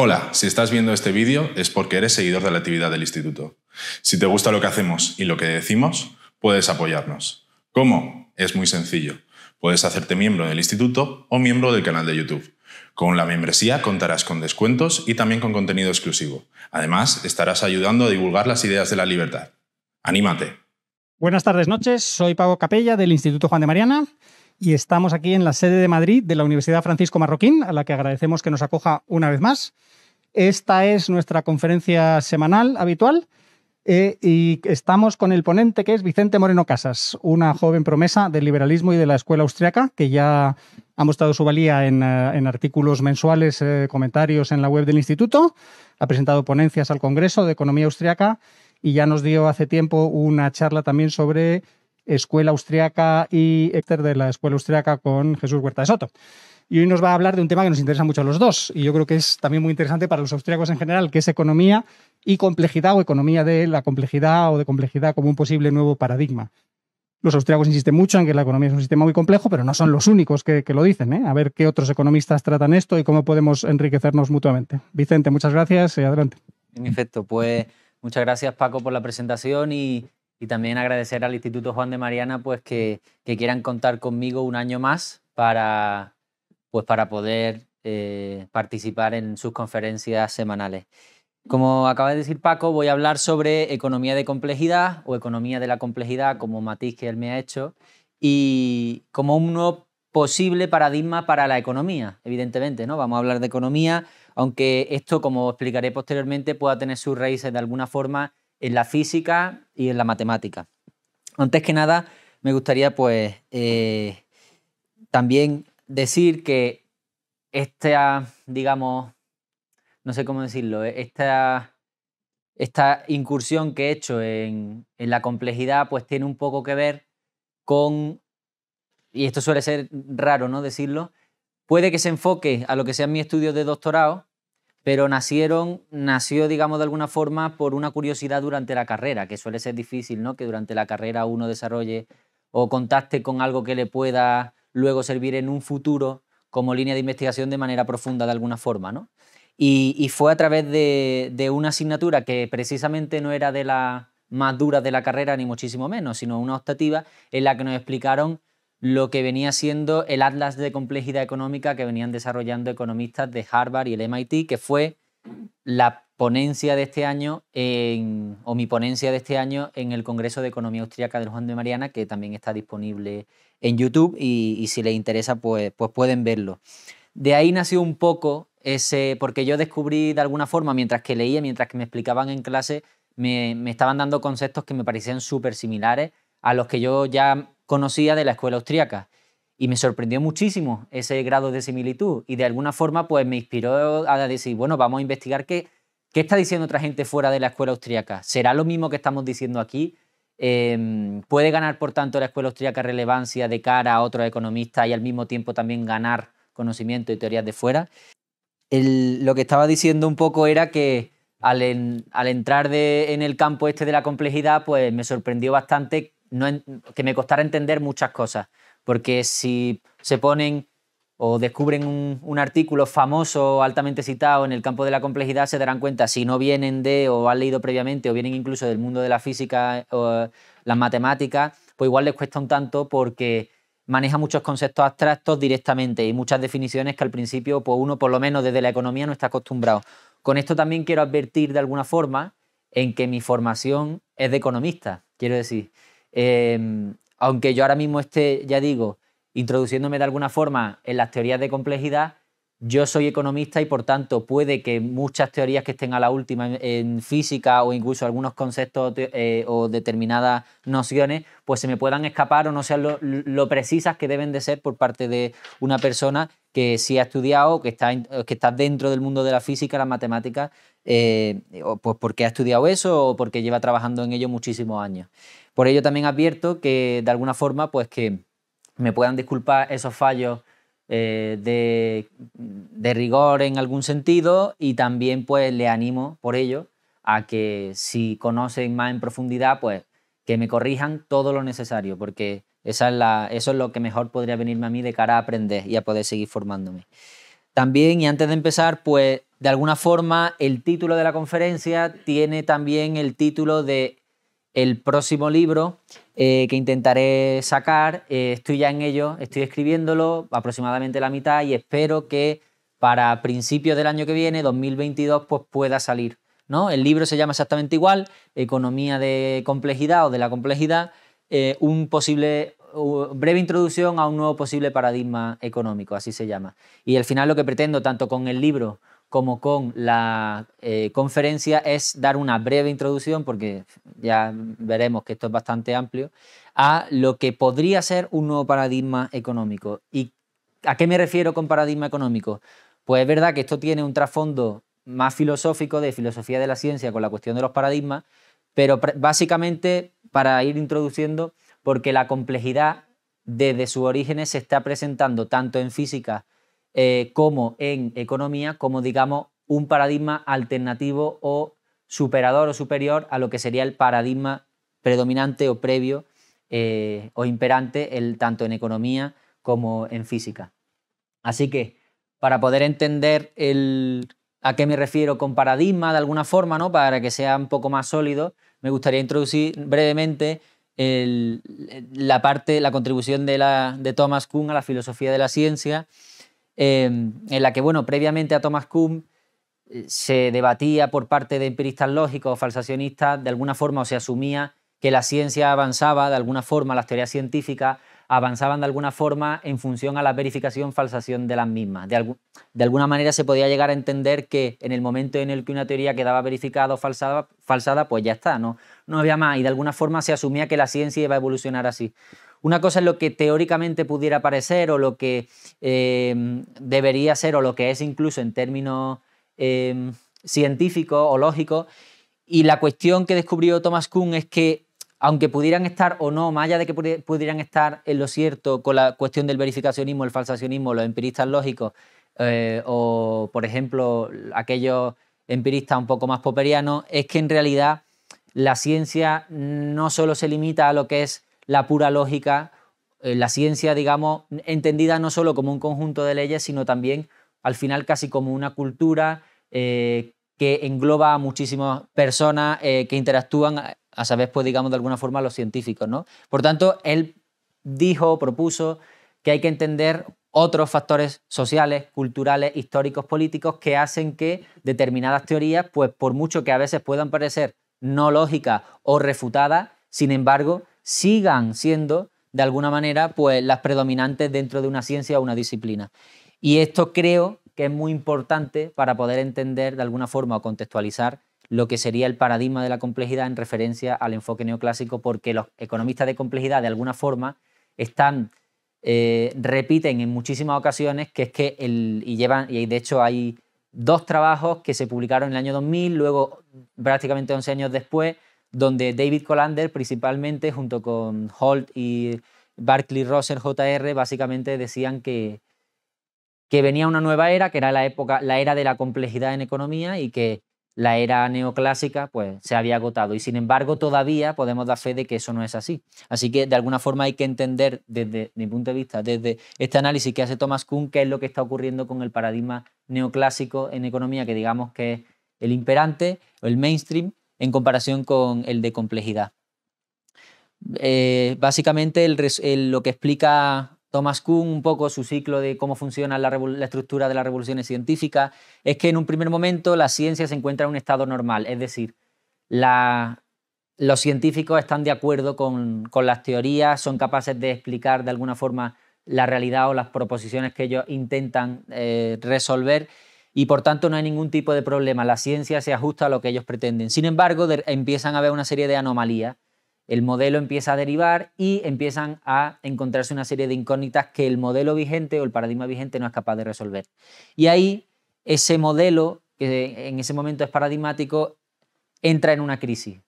Hola, si estás viendo este vídeo es porque eres seguidor de la actividad del instituto. Si te gusta lo que hacemos y lo que decimos, puedes apoyarnos. ¿Cómo? Es muy sencillo. Puedes hacerte miembro del instituto o miembro del canal de YouTube. Con la membresía contarás con descuentos y también con contenido exclusivo. Además, estarás ayudando a divulgar las ideas de la libertad. ¡Anímate! Buenas tardes, noches. Soy Pago Capella del Instituto Juan de Mariana y estamos aquí en la sede de Madrid de la Universidad Francisco Marroquín, a la que agradecemos que nos acoja una vez más. Esta es nuestra conferencia semanal habitual eh, y estamos con el ponente que es Vicente Moreno Casas, una joven promesa del liberalismo y de la escuela austriaca que ya ha mostrado su valía en, eh, artículos mensuales, eh, comentarios en la web del instituto, ha presentado ponencias al Congreso de Economía Austriaca y ya nos dio hace tiempo una charla también sobre Escuela Austriaca y Héctor de la Escuela Austriaca con Jesús Huerta de Soto. Y hoy nos va a hablar de un tema que nos interesa mucho a los dos y yo creo que es también muy interesante para los austriacos en general, que es economía y complejidad o economía de la complejidad o de complejidad como un posible nuevo paradigma. Los austriacos insisten mucho en que la economía es un sistema muy complejo, pero no son los únicos que, lo dicen. ¿eh? A ver qué otros economistas tratan esto y cómo podemos enriquecernos mutuamente. Vicente, muchas gracias y adelante. En efecto, pues muchas gracias Paco por la presentación y y también agradecer al Instituto Juan de Mariana pues que, quieran contar conmigo un año más para, pues, para poder eh, participar en sus conferencias semanales. Como acaba de decir Paco, voy a hablar sobre economía de complejidad o economía de la complejidad como matiz que él me ha hecho y como un posible paradigma para la economía, evidentemente, ¿no? Vamos a hablar de economía, aunque esto, como explicaré posteriormente, pueda tener sus raíces de alguna forma en la física y en la matemática. Antes que nada, me gustaría pues eh, también decir que esta, digamos, no sé cómo decirlo, eh, esta, incursión que he hecho en, la complejidad pues tiene un poco que ver con, y esto suele ser raro, ¿no? Decirlo, puede que se enfoque a lo que sea mi estudio de doctorado, pero nacieron, nació, digamos, de alguna forma por una curiosidad durante la carrera, que suele ser difícil, ¿no? Que durante la carrera uno desarrolle o contacte con algo que le pueda luego servir en un futuro como línea de investigación de manera profunda de alguna forma, ¿no? Y, fue a través de, de, una asignatura que precisamente no era de la más duras de la carrera, ni muchísimo menos, sino una optativa en la que nos explicaron lo que venía siendo el Atlas de Complejidad Económica que venían desarrollando economistas de Harvard y el MIT, que fue la ponencia de este año, o mi ponencia de este año en el Congreso de Economía Austriaca de Juan de Mariana, que también está disponible en YouTube y, si les interesa, pues, pues pueden verlo. De ahí nació un poco ese, porque yo descubrí de alguna forma, mientras que leía, mientras que me explicaban en clase, me, me estaban dando conceptos que me parecían súper similares a los que yo ya conocía de la escuela austríaca. Y me sorprendió muchísimo ese grado de similitud y de alguna forma pues me inspiró a decir, bueno, vamos a investigar qué, qué está diciendo otra gente fuera de la escuela austríaca. ¿Será lo mismo que estamos diciendo aquí? Em, ¿Puede ganar, por tanto, la escuela austríaca relevancia de cara a otros economistas y al mismo tiempo también ganar conocimiento y teorías de fuera? lo que estaba diciendo un poco era que al, al entrar en el campo este de la complejidad, pues me sorprendió bastante que me costará entender muchas cosas, porque si se ponen o descubren un, artículo famoso altamente citado en el campo de la complejidad, se darán cuenta, si no vienen de o han leído previamente o vienen incluso del mundo de la física o las matemáticas, pues igual les cuesta un tanto porque maneja muchos conceptos abstractos directamente y muchas definiciones que al principio pues uno, por lo menos desde la economía, no está acostumbrado. Con esto también quiero advertir de alguna forma en que mi formación es de economista, quiero decir. Em, aunque yo ahora mismo esté, ya digo, introduciéndome de alguna forma en las teorías de complejidad, yo soy economista y por tanto puede que muchas teorías que estén a la última en, física o incluso algunos conceptos eh, o determinadas nociones, pues se me puedan escapar o no sean lo, lo precisas que deben de ser por parte de una persona que sí ha estudiado, que está, que está dentro del mundo de la física, la matemática, eh, pues porque ha estudiado eso o porque lleva trabajando en ello muchísimos años. Por ello también advierto que de alguna forma, pues que me puedan disculpar esos fallos eh, de, de, rigor en algún sentido y también pues le animo por ello a que si conocen más en profundidad, pues que me corrijan todo lo necesario, porque eso es lo que mejor podría venirme a mí de cara a aprender y a poder seguir formándome. También, y antes de empezar, pues de alguna forma el título de la conferencia tiene también el título de el próximo libro eh, que intentaré sacar. Eh, estoy ya en ello, estoy escribiéndolo aproximadamente la mitad y espero que para principios del año que viene, 2022, pues pueda salir. ¿no? El libro se llama exactamente igual, Economía de complejidad o de la complejidad, eh, un posible breve introducción a un nuevo posible paradigma económico, así se llama. Y al final lo que pretendo, tanto con el libro como con la eh, conferencia, es dar una breve introducción, porque ya veremos que esto es bastante amplio, a lo que podría ser un nuevo paradigma económico. ¿Y a qué me refiero con paradigma económico? Pues es verdad que esto tiene un trasfondo más filosófico de filosofía de la ciencia con la cuestión de los paradigmas, pero básicamente, para ir introduciendo, porque la complejidad desde sus orígenes se está presentando tanto en física eh, como en economía como, digamos, un paradigma alternativo o superador o superior a lo que sería el paradigma predominante o previo eh, o imperante el, tanto en economía como en física. Así que, para poder entender el, a qué me refiero con paradigma de alguna forma, ¿no? para que sea un poco más sólido, me gustaría introducir brevemente la parte, la contribución de, Thomas Kuhn a la filosofía de la ciencia, em, en la que, bueno, previamente a Thomas Kuhn eh, se debatía por parte de empiristas lógicos o falsacionistas, de alguna forma, o se asumía que la ciencia avanzaba, de alguna forma, las teorías científicas avanzaban de alguna forma en función a la verificación, falsación de las mismas. De, de alguna manera se podía llegar a entender que en el momento en el que una teoría quedaba verificada o falsada, falsada pues ya está, no, no había más. Y de alguna forma se asumía que la ciencia iba a evolucionar así. Una cosa es lo que teóricamente pudiera parecer o lo que eh, debería ser o lo que es incluso en términos eh, científicos o lógicos. Y la cuestión que descubrió Thomas Kuhn es que aunque pudieran estar o no, más allá de que pudieran estar en lo cierto con la cuestión del verificacionismo, el falsacionismo, los empiristas lógicos, eh, o por ejemplo aquellos empiristas un poco más poperianos, es que en realidad la ciencia no solo se limita a lo que es la pura lógica, eh, la ciencia, digamos, entendida no solo como un conjunto de leyes, sino también al final casi como una cultura eh, que engloba a muchísimas personas que interactúan a saber, pues digamos de alguna forma, los científicos. ¿no? Por tanto, él dijo, propuso que hay que entender otros factores sociales, culturales, históricos, políticos que hacen que determinadas teorías, pues por mucho que a veces puedan parecer no lógicas o refutadas, sin embargo, sigan siendo de alguna manera pues las predominantes dentro de una ciencia o una disciplina. Y esto creo que es muy importante para poder entender de alguna forma o contextualizar lo que sería el paradigma de la complejidad en referencia al enfoque neoclásico, porque los economistas de complejidad, de alguna forma, están, eh, repiten en muchísimas ocasiones que es que, el, y llevan, y de hecho hay dos trabajos que se publicaron en el año 2000, luego prácticamente 11 años después, donde David Colander principalmente, junto con Holt y Barclay Rosser JR, básicamente decían que, que venía una nueva era, que era la época, la era de la complejidad en economía y que la era neoclásica pues, se había agotado. Y sin embargo, todavía podemos dar fe de que eso no es así. Así que, de alguna forma, hay que entender, desde mi punto de vista, desde este análisis que hace Thomas Kuhn, qué es lo que está ocurriendo con el paradigma neoclásico en economía, que digamos que es el imperante o el mainstream, en comparación con el de complejidad. Eh, básicamente, lo que explica Thomas Kuhn, un poco su ciclo de cómo funciona la, estructura de las revoluciones científicas, es que en un primer momento la ciencia se encuentra en un estado normal, es decir, los científicos están de acuerdo con, las teorías, son capaces de explicar de alguna forma la realidad o las proposiciones que ellos intentan eh, resolver y por tanto no hay ningún tipo de problema, la ciencia se ajusta a lo que ellos pretenden. Sin embargo, empiezan a haber una serie de anomalías el modelo empieza a derivar y empiezan a encontrarse una serie de incógnitas que el modelo vigente o el paradigma vigente no es capaz de resolver. Y ahí ese modelo, que en ese momento es paradigmático, entra en una crisis.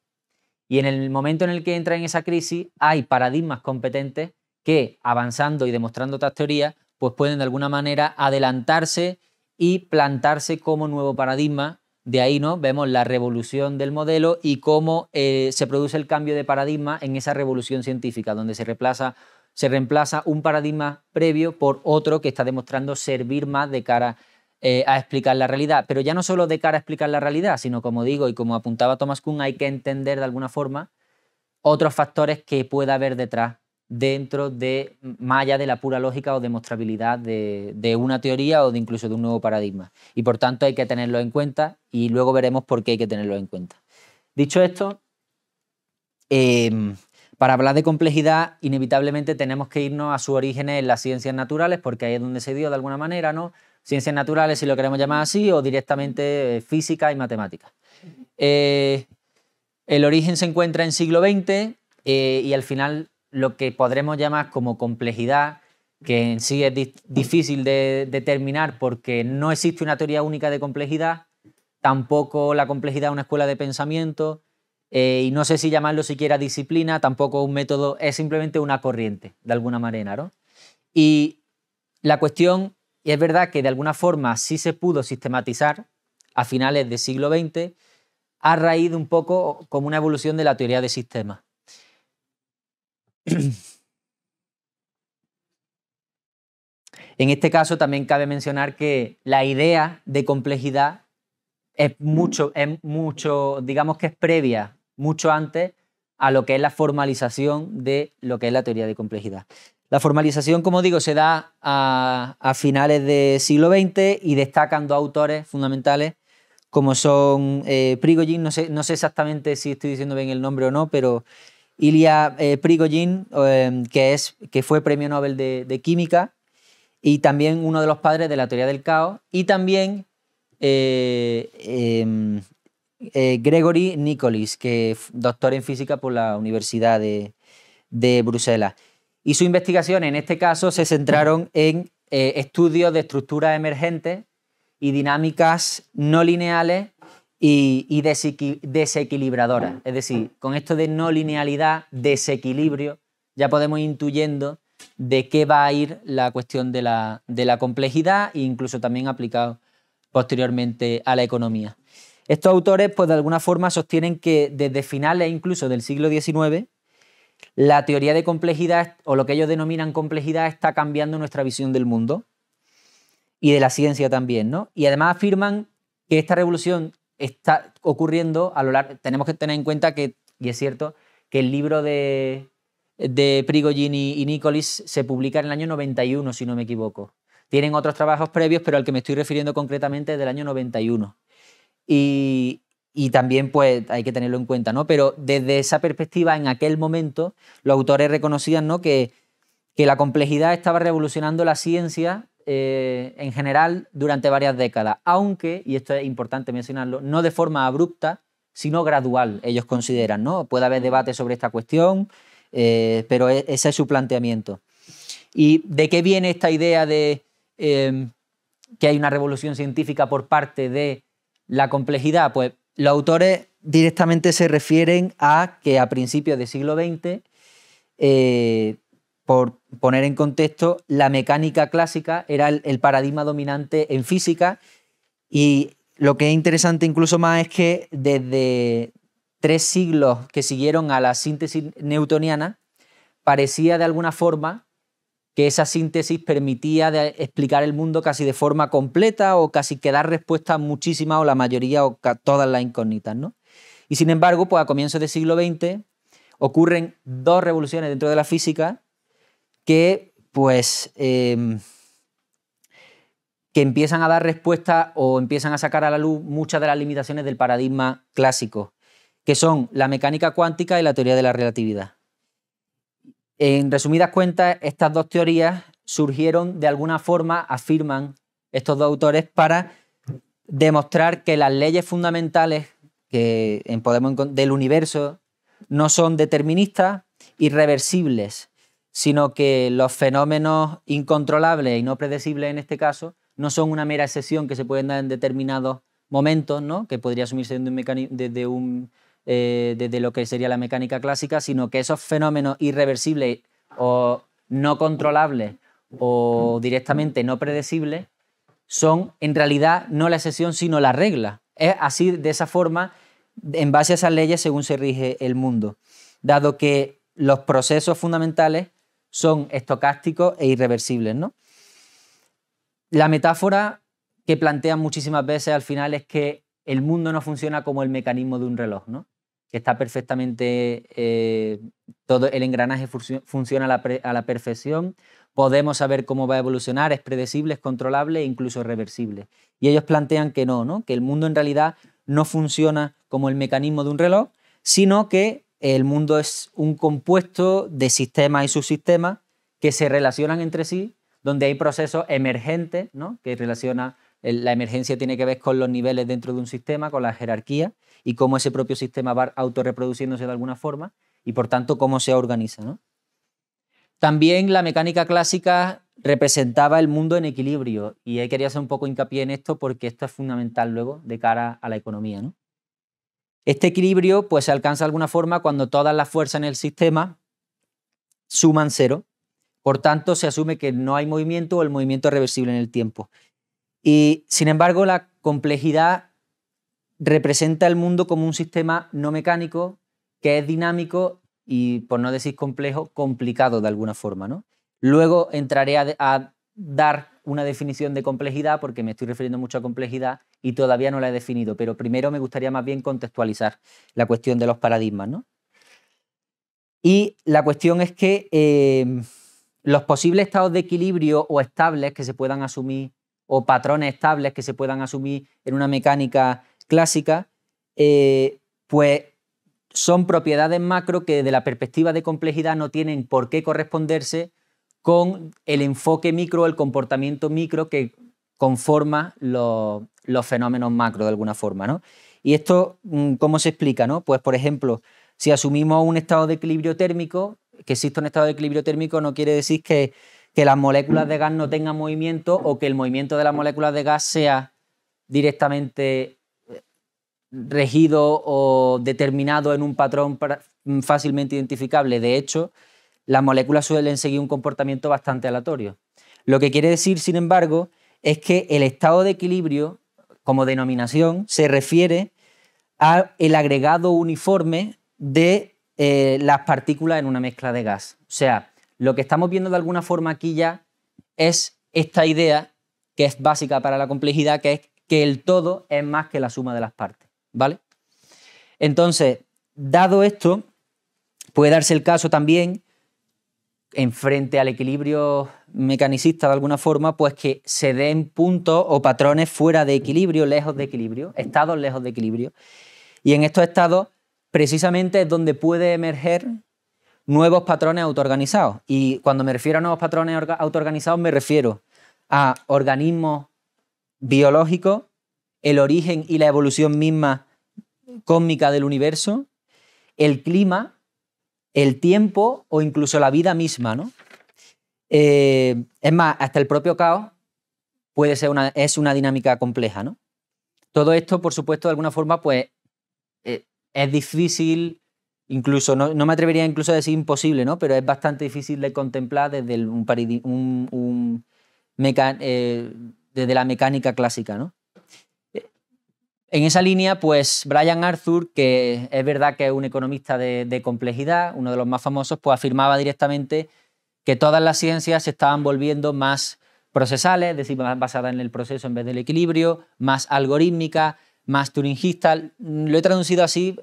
Y en el momento en el que entra en esa crisis, hay paradigmas competentes que, avanzando y demostrando otras teorías, pues pueden de alguna manera adelantarse y plantarse como nuevo paradigma de ahí ¿no? vemos la revolución del modelo y cómo eh, se produce el cambio de paradigma en esa revolución científica, donde se reemplaza, un paradigma previo por otro que está demostrando servir más de cara eh, a explicar la realidad. Pero ya no solo de cara a explicar la realidad, sino como digo y como apuntaba Thomas Kuhn, hay que entender de alguna forma otros factores que pueda haber detrás dentro de malla de la pura lógica o demostrabilidad de, una teoría o de incluso de un nuevo paradigma. Y por tanto hay que tenerlo en cuenta y luego veremos por qué hay que tenerlo en cuenta. Dicho esto, em, para hablar de complejidad, inevitablemente tenemos que irnos a sus orígenes en las ciencias naturales, porque ahí es donde se dio de alguna manera, ¿no? Ciencias naturales, si lo queremos llamar así, o directamente eh, física y matemática eh, el origen se encuentra en siglo XX eh, y al final lo que podremos llamar como complejidad, que en sí es difícil de determinar porque no existe una teoría única de complejidad, tampoco la complejidad es una escuela de pensamiento, eh, y no sé si llamarlo siquiera disciplina, tampoco un método, es simplemente una corriente, de alguna manera, Y la cuestión, y es verdad que de alguna forma sí se pudo sistematizar a finales del siglo XX, ha raído un poco como una evolución de la teoría de sistemas en este caso también cabe mencionar que la idea de complejidad es mucho, es mucho, digamos que es previa, mucho antes a lo que es la formalización de lo que es la teoría de complejidad. La formalización, como digo, se da a, finales del siglo XX y destacan dos autores fundamentales como son eh, Prigogine, no sé, no sé exactamente si estoy diciendo bien el nombre o no, pero Ilya eh, Prigogine, em, que, es, que fue premio Nobel de, Química y también uno de los padres de la teoría del caos, y también eh, em, eh, Gregory Nicolis, que doctor en física por la Universidad de, de Bruselas. Y su investigación en este caso se centraron en estudios de estructuras emergentes y dinámicas no lineales y, desequilibradora, Es decir, con esto de no linealidad, desequilibrio, ya podemos intuyendo de qué va a ir la cuestión de la, de la complejidad e incluso también aplicado posteriormente a la economía. Estos autores, pues de alguna forma, sostienen que desde finales incluso del siglo XIX, la teoría de complejidad, o lo que ellos denominan complejidad, está cambiando nuestra visión del mundo y de la ciencia también, ¿no? Y además afirman que esta revolución está ocurriendo a lo largo. Tenemos que tener en cuenta que, y es cierto, que el libro de, de Prigogine y, Nicolis se publica en el año 91, si no me equivoco. Tienen otros trabajos previos, pero al que me estoy refiriendo concretamente es del año 91. Y, y también pues hay que tenerlo en cuenta, ¿no? Pero desde esa perspectiva, en aquel momento, los autores reconocían, ¿no? Que, que la complejidad estaba revolucionando la ciencia eh, en general durante varias décadas, aunque, y esto es importante mencionarlo, no de forma abrupta, sino gradual, ellos consideran, ¿no? Puede haber debate sobre esta cuestión, eh, pero e, ese es su planteamiento. ¿Y de qué viene esta idea de em, que hay una revolución científica por parte de la complejidad? Pues los autores directamente se refieren a que a principios del siglo XX por poner en contexto, la mecánica clásica era el, paradigma dominante en física y lo que es interesante incluso más es que desde tres siglos que siguieron a la síntesis newtoniana, parecía de alguna forma que esa síntesis permitía explicar el mundo casi de forma completa o casi que dar respuesta a muchísimas o la mayoría o todas las incógnitas. ¿no? Y sin embargo, pues a comienzos del siglo XX ocurren dos revoluciones dentro de la física que pues em, que empiezan a dar respuesta o empiezan a sacar a la luz muchas de las limitaciones del paradigma clásico, que son la mecánica cuántica y la teoría de la relatividad. En resumidas cuentas, estas dos teorías surgieron de alguna forma, afirman estos dos autores, para demostrar que las leyes fundamentales que podemos del universo no son deterministas y reversibles, sino que los fenómenos incontrolables y no predecibles en este caso no son una mera excepción que se pueden dar en determinados momentos, ¿no? que podría asumirse desde, un desde, desde eh, lo que sería la mecánica clásica, sino que esos fenómenos irreversibles o no controlables o directamente no predecibles son en realidad no la excepción sino la regla. Es así, de esa forma, en base a esas leyes según se rige el mundo, dado que los procesos fundamentales son estocásticos e irreversibles. ¿no? La metáfora que plantean muchísimas veces al final es que el mundo no funciona como el mecanismo de un reloj, ¿no? que está perfectamente, eh, todo el engranaje funciona a la, perfección, podemos saber cómo va a evolucionar, es predecible, es controlable e incluso reversible. Y ellos plantean que no, ¿no? que el mundo en realidad no funciona como el mecanismo de un reloj, sino que el mundo es un compuesto de sistemas y subsistemas que se relacionan entre sí, donde hay procesos emergentes, ¿no? que relaciona la emergencia tiene que ver con los niveles dentro de un sistema, con la jerarquía y cómo ese propio sistema va autorreproduciéndose de alguna forma y por tanto cómo se organiza. ¿no? También la mecánica clásica representaba el mundo en equilibrio y quería quería hacer un poco hincapié en esto porque esto es fundamental luego de cara a la economía. ¿no? Este equilibrio pues, se alcanza de alguna forma cuando todas las fuerzas en el sistema suman cero. Por tanto, se asume que no hay movimiento o el movimiento es reversible en el tiempo. Y sin embargo, la complejidad representa el mundo como un sistema no mecánico que es dinámico y, por no decir complejo, complicado de alguna forma. ¿no? Luego entraré a dar una definición de complejidad porque me estoy refiriendo mucho a complejidad y todavía no la he definido, pero primero me gustaría más bien contextualizar la cuestión de los paradigmas. ¿no? Y la cuestión es que eh, los posibles estados de equilibrio o estables que se puedan asumir o patrones estables que se puedan asumir en una mecánica clásica, eh, pues son propiedades macro que de la perspectiva de complejidad no tienen por qué corresponderse con el enfoque micro, el comportamiento micro que conforma los, fenómenos macro de alguna forma. ¿no? ¿Y esto mm, cómo se explica? ¿no? Pues, por ejemplo, si asumimos un estado de equilibrio térmico, que existe un estado de equilibrio térmico no quiere decir que, que las moléculas de gas no tengan movimiento o que el movimiento de las moléculas de gas sea directamente eh, regido o determinado en un patrón fácilmente identificable. De hecho, las moléculas suelen seguir un comportamiento bastante aleatorio. Lo que quiere decir, sin embargo, es que el estado de equilibrio, como denominación, se refiere al agregado uniforme de eh, las partículas en una mezcla de gas. O sea, lo que estamos viendo de alguna forma aquí ya es esta idea que es básica para la complejidad, que es que el todo es más que la suma de las partes, ¿vale? Entonces, dado esto, puede darse el caso también enfrente al equilibrio mecanicista de alguna forma, pues que se den puntos o patrones fuera de equilibrio, lejos de equilibrio, estados lejos de equilibrio. Y en estos estados precisamente es donde puede emerger nuevos patrones autoorganizados. Y cuando me refiero a nuevos patrones autoorganizados me refiero a organismos biológicos, el origen y la evolución misma cósmica del universo, el clima, el tiempo o incluso la vida misma, ¿no? Eh, es más, hasta el propio caos puede ser una, es una dinámica compleja, ¿no? Todo esto, por supuesto, de alguna forma, pues eh, es difícil, incluso, no, me atrevería incluso a decir imposible, ¿no? Pero es bastante difícil de contemplar desde, un, un, eh, desde la mecánica clásica, ¿no? En esa línea, pues Brian Arthur, que es verdad que es un economista de, complejidad, uno de los más famosos, pues afirmaba directamente que todas las ciencias se estaban volviendo más procesales, es decir, más basadas en el proceso en vez del equilibrio, más algorítmica, más turingistas. Lo he traducido así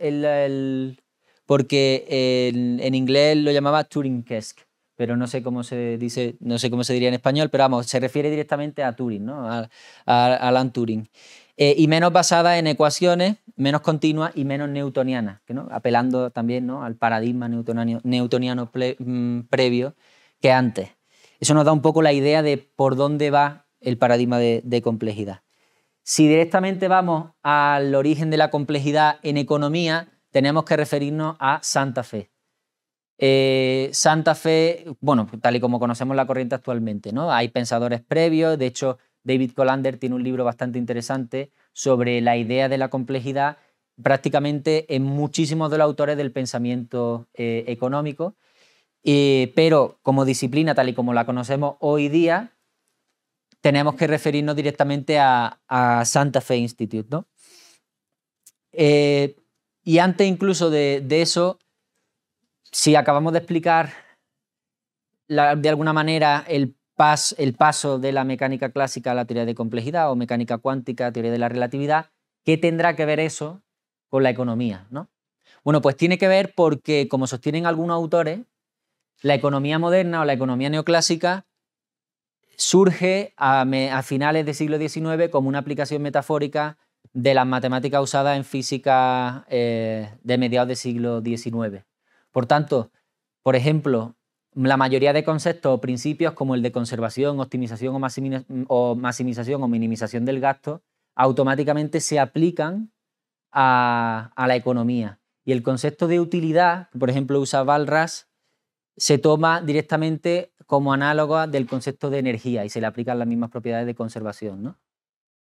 porque en, inglés lo llamaba turing pero no sé cómo se dice, no sé cómo se diría en español, pero vamos, se refiere directamente a Turing, ¿no? a Alan Turing. Eh, y menos basada en ecuaciones menos continuas y menos newtonianas, ¿no? apelando también ¿no? al paradigma newtoniano, mm, previo que antes. Eso nos da un poco la idea de por dónde va el paradigma de, complejidad. Si directamente vamos al origen de la complejidad en economía, tenemos que referirnos a Santa Fe. Eh, Santa Fe, bueno, pues, tal y como conocemos la corriente actualmente, ¿no? Hay pensadores previos, de hecho, David Colander tiene un libro bastante interesante sobre la idea de la complejidad prácticamente en muchísimos de los autores del pensamiento eh, económico, pero como disciplina tal y como la conocemos hoy día, tenemos que referirnos directamente a, Santa Fe Institute. Eh, y antes incluso de, eso, si acabamos de explicar de alguna manera el el paso de la mecánica clásica a la teoría de complejidad o mecánica cuántica, teoría de la relatividad, ¿qué tendrá que ver eso con la economía? ¿no? Bueno, pues tiene que ver porque, como sostienen algunos autores, la economía moderna o la economía neoclásica surge a, finales del siglo XIX como una aplicación metafórica de las matemáticas usadas en física eh, de mediados del siglo XIX. Por tanto, por ejemplo, la mayoría de conceptos o principios como el de conservación, optimización o, maximización o minimización del gasto automáticamente se aplican a, la economía. Y el concepto de utilidad, por ejemplo usa valras se toma directamente como análogo del concepto de energía y se le aplican las mismas propiedades de conservación.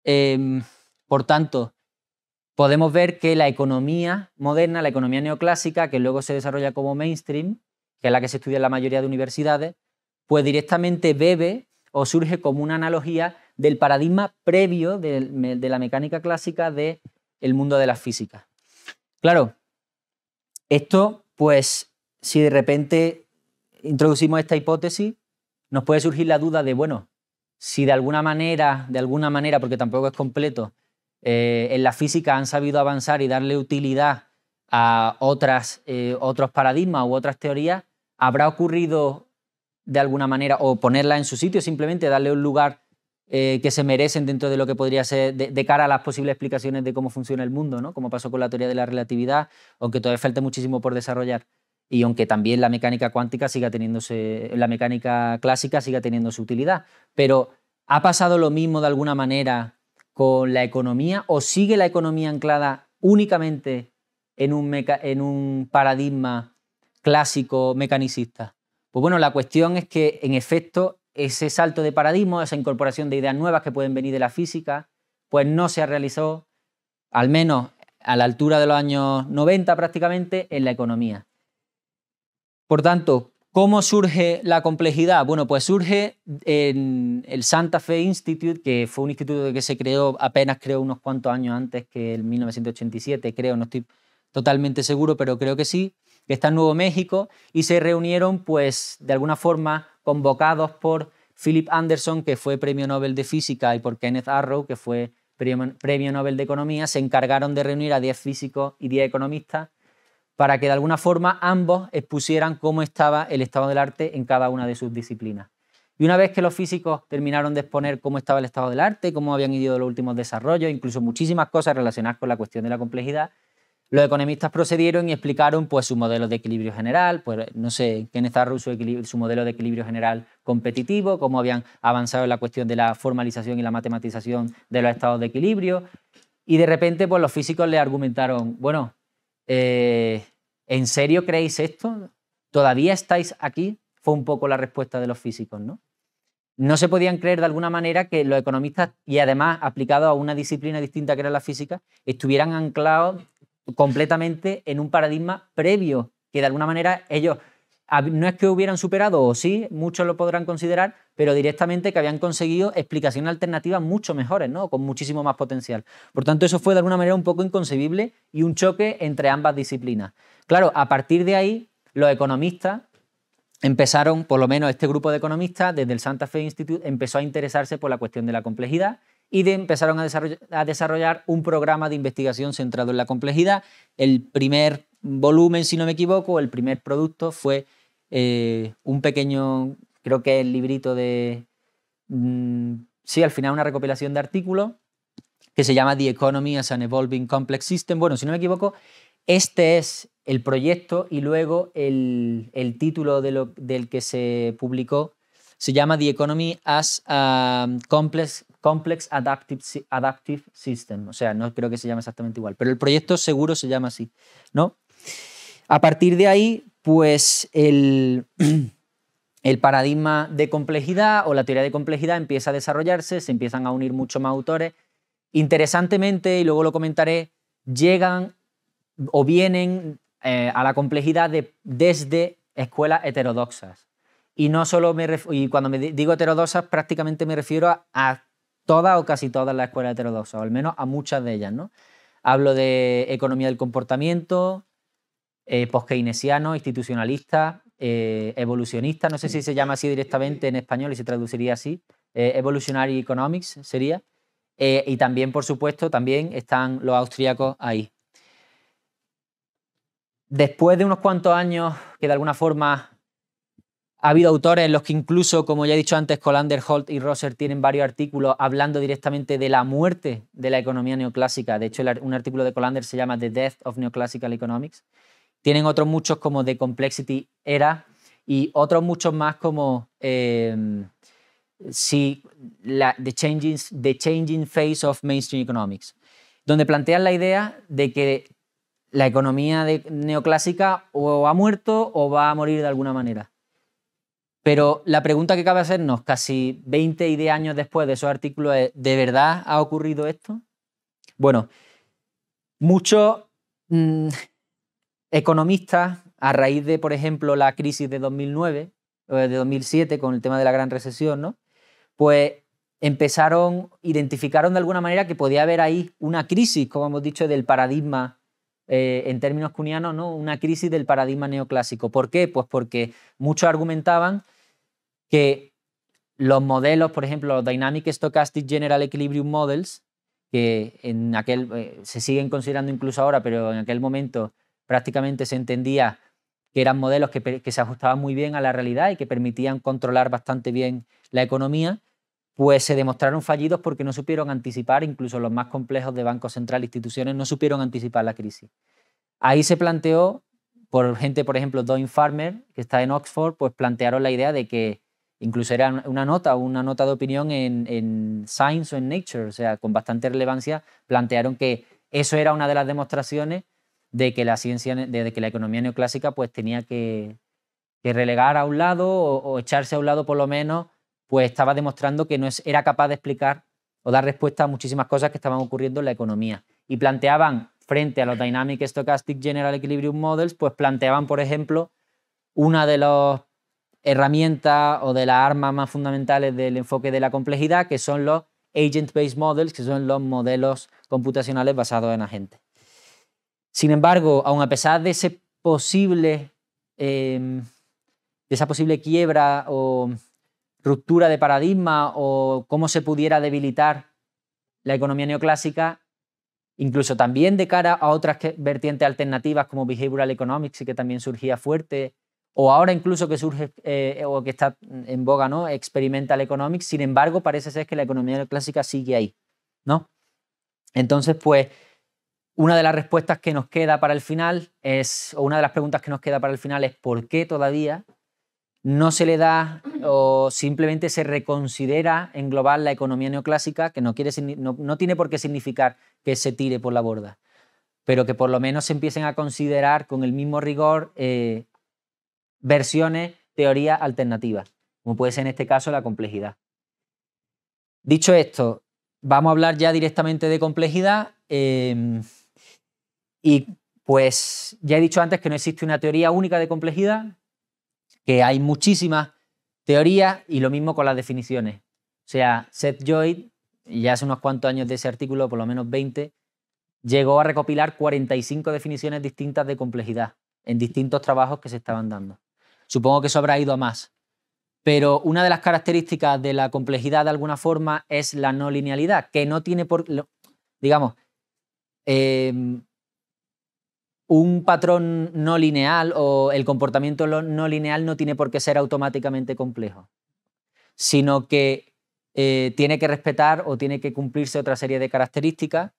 Em, por tanto, podemos ver que la economía moderna, la economía neoclásica, que luego se desarrolla como mainstream, que es la que se estudia en la mayoría de universidades, pues directamente bebe o surge como una analogía del paradigma previo de, la mecánica clásica del el mundo de la física. Claro, esto, pues, si de repente introducimos esta hipótesis, nos puede surgir la duda de, bueno, si de alguna manera, de alguna manera, porque tampoco es completo, eh, en la física han sabido avanzar y darle utilidad a otras, eh, otros paradigmas u otras teorías, habrá ocurrido de alguna manera o ponerla en su sitio, simplemente darle un lugar eh, que se merecen dentro de lo que podría ser de, cara a las posibles explicaciones de cómo funciona el mundo, ¿no? como pasó con la teoría de la relatividad, aunque todavía falta muchísimo por desarrollar y aunque también la mecánica cuántica siga teniéndose, la mecánica clásica siga teniendo su utilidad, pero ¿ha pasado lo mismo de alguna manera con la economía o sigue la economía anclada únicamente en un, en un paradigma clásico mecanicista? Pues bueno, la cuestión es que en efecto ese salto de paradigma, esa incorporación de ideas nuevas que pueden venir de la física, pues no se realizó, al menos a la altura de los años 90 prácticamente, en la economía. Por tanto, ¿cómo surge la complejidad? Bueno, pues surge en el Santa Fe Institute, que fue un instituto que se creó apenas, creo, unos cuantos años antes que el 1987, creo, no estoy totalmente seguro, pero creo que sí, que está en Nuevo México y se reunieron, pues, de alguna forma, convocados por Philip Anderson, que fue premio Nobel de Física, y por Kenneth Arrow, que fue premio Nobel de Economía, se encargaron de reunir a 10 físicos y 10 economistas para que de alguna forma ambos expusieran cómo estaba el estado del arte en cada una de sus disciplinas. Y una vez que los físicos terminaron de exponer cómo estaba el estado del arte, cómo habían ido los últimos desarrollos, incluso muchísimas cosas relacionadas con la cuestión de la complejidad, los economistas procedieron y explicaron pues, su modelo de equilibrio general, pues, no sé, quién está ruso, su modelo de equilibrio general competitivo, cómo habían avanzado en la cuestión de la formalización y la matematización de los estados de equilibrio. Y de repente pues, los físicos le argumentaron, bueno, eh, ¿en serio creéis esto? ¿Todavía estáis aquí? Fue un poco la respuesta de los físicos, ¿no? no se podían creer de alguna manera que los economistas, y además aplicados a una disciplina distinta que era la física, estuvieran anclados completamente en un paradigma previo, que de alguna manera ellos no es que hubieran superado, o sí, muchos lo podrán considerar, pero directamente que habían conseguido explicaciones alternativas mucho mejores, ¿no? con muchísimo más potencial. Por tanto, eso fue de alguna manera un poco inconcebible y un choque entre ambas disciplinas. Claro, a partir de ahí, los economistas empezaron, por lo menos este grupo de economistas, desde el Santa Fe Institute, empezó a interesarse por la cuestión de la complejidad y empezaron a desarrollar, un programa de investigación centrado en la complejidad. El primer volumen, si no me equivoco, el primer producto fue eh, un pequeño, creo que el librito de, mm, sí, al final una recopilación de artículos que se llama The Economy as an Evolving Complex System. Bueno, si no me equivoco, este es el proyecto y luego el, título del que se publicó se llama The Economy as a Complex Complex Adaptive, Adaptive System. O sea, no creo que se llame exactamente igual, pero el proyecto seguro se llama así, ¿no? A partir de ahí, pues el, el paradigma de complejidad o la teoría de complejidad empieza a desarrollarse, se empiezan a unir muchos más autores. Interesantemente, y luego lo comentaré, llegan o vienen eh, a la complejidad desde escuelas heterodoxas. Y no solo y cuando me digo heterodoxas, prácticamente me refiero a, a todas o casi todas las escuelas heterodoxas, o al menos a muchas de ellas. ¿no? Hablo de economía del comportamiento, eh, poskeynesiano, institucionalista, eh, evolucionista, no sé si se llama así directamente en español y se traduciría así, eh, evolutionary economics sería. y también, por supuesto, también están los austríacos ahí. Después de unos cuantos años que de alguna forma ha habido autores en los que incluso, como ya he dicho antes, Colander, Holt y Rosser tienen varios artículos hablando directamente de la muerte de la economía neoclásica. De hecho, un artículo de Colander se llama The Death of Neoclassical Economics. Tienen otros muchos como The Complexity Era y otros muchos más como em, la, the, changing, the Changing Phase of Mainstream Economics, donde plantean la idea de que la economía neoclásica o ha muerto o va a morir de alguna manera. Pero la pregunta que cabe hacernos casi 20 y de años después de esos artículos es, ¿de verdad ha ocurrido esto? Bueno, muchos mm, economistas, a raíz de, por ejemplo, la crisis de 2009, de 2007 con el tema de la gran recesión, Pues empezaron, identificaron de alguna manera que podía haber ahí una crisis, como hemos dicho, del paradigma, eh, en términos cunianos, ¿no? una crisis del paradigma neoclásico. ¿Por qué? Pues porque muchos argumentaban que los modelos, por ejemplo, los Dynamic Stochastic General Equilibrium Models, que en aquel, eh, se siguen considerando incluso ahora, pero en aquel momento prácticamente se entendía que eran modelos que, se ajustaban muy bien a la realidad y que permitían controlar bastante bien la economía, pues se demostraron fallidos porque no supieron anticipar, incluso los más complejos de banco central instituciones, no supieron anticipar la crisis. Ahí se planteó, por gente, por ejemplo, Doin Farmer, que está en Oxford, pues plantearon la idea de que incluso era una nota, una nota de opinión en, Science o en Nature, o sea, con bastante relevancia, plantearon que eso era una de las demostraciones de que la ciencia, que la economía neoclásica pues tenía que, relegar a un lado o, echarse a un lado por lo menos, pues estaba demostrando que no era capaz de explicar o dar respuesta a muchísimas cosas que estaban ocurriendo en la economía. Y planteaban, frente a los Dynamic Stochastic General Equilibrium Models, pues planteaban, por ejemplo, una de los herramienta o de las armas más fundamentales del enfoque de la complejidad, que son los agent-based models, que son los modelos computacionales basados en agentes. Sin embargo, aun a pesar de, ese posible, em, de esa posible quiebra o ruptura de paradigma o cómo se pudiera debilitar la economía neoclásica, incluso también de cara a otras vertientes alternativas como behavioral economics, que también surgía fuerte, o ahora incluso que surge eh, o que está en boga, ¿no? Experimental Economics, sin embargo, parece ser que la economía neoclásica sigue ahí, ¿no? Entonces, pues, una de las respuestas que nos queda para el final es, o una de las preguntas que nos queda para el final es por qué todavía no se le da o simplemente se reconsidera en global la economía neoclásica, que no, quiere, tiene por qué significar que se tire por la borda, pero que por lo menos se empiecen a considerar con el mismo rigor eh, versiones, teorías alternativas, como puede ser en este caso la complejidad. Dicho esto, vamos a hablar ya directamente de complejidad em, y pues ya he dicho antes que no existe una teoría única de complejidad, que hay muchísimas teorías y lo mismo con las definiciones. O sea, Seth Joy, ya hace unos cuantos años de ese artículo, por lo menos 20, llegó a recopilar 45 definiciones distintas de complejidad en distintos trabajos que se estaban dando. Supongo que eso habrá ido a más. Pero una de las características de la complejidad, de alguna forma, es la no linealidad, que no tiene por. Digamos, em, un patrón no lineal o el comportamiento no lineal no tiene por qué ser automáticamente complejo, sino que eh, tiene que respetar o tiene que cumplirse otra serie de características.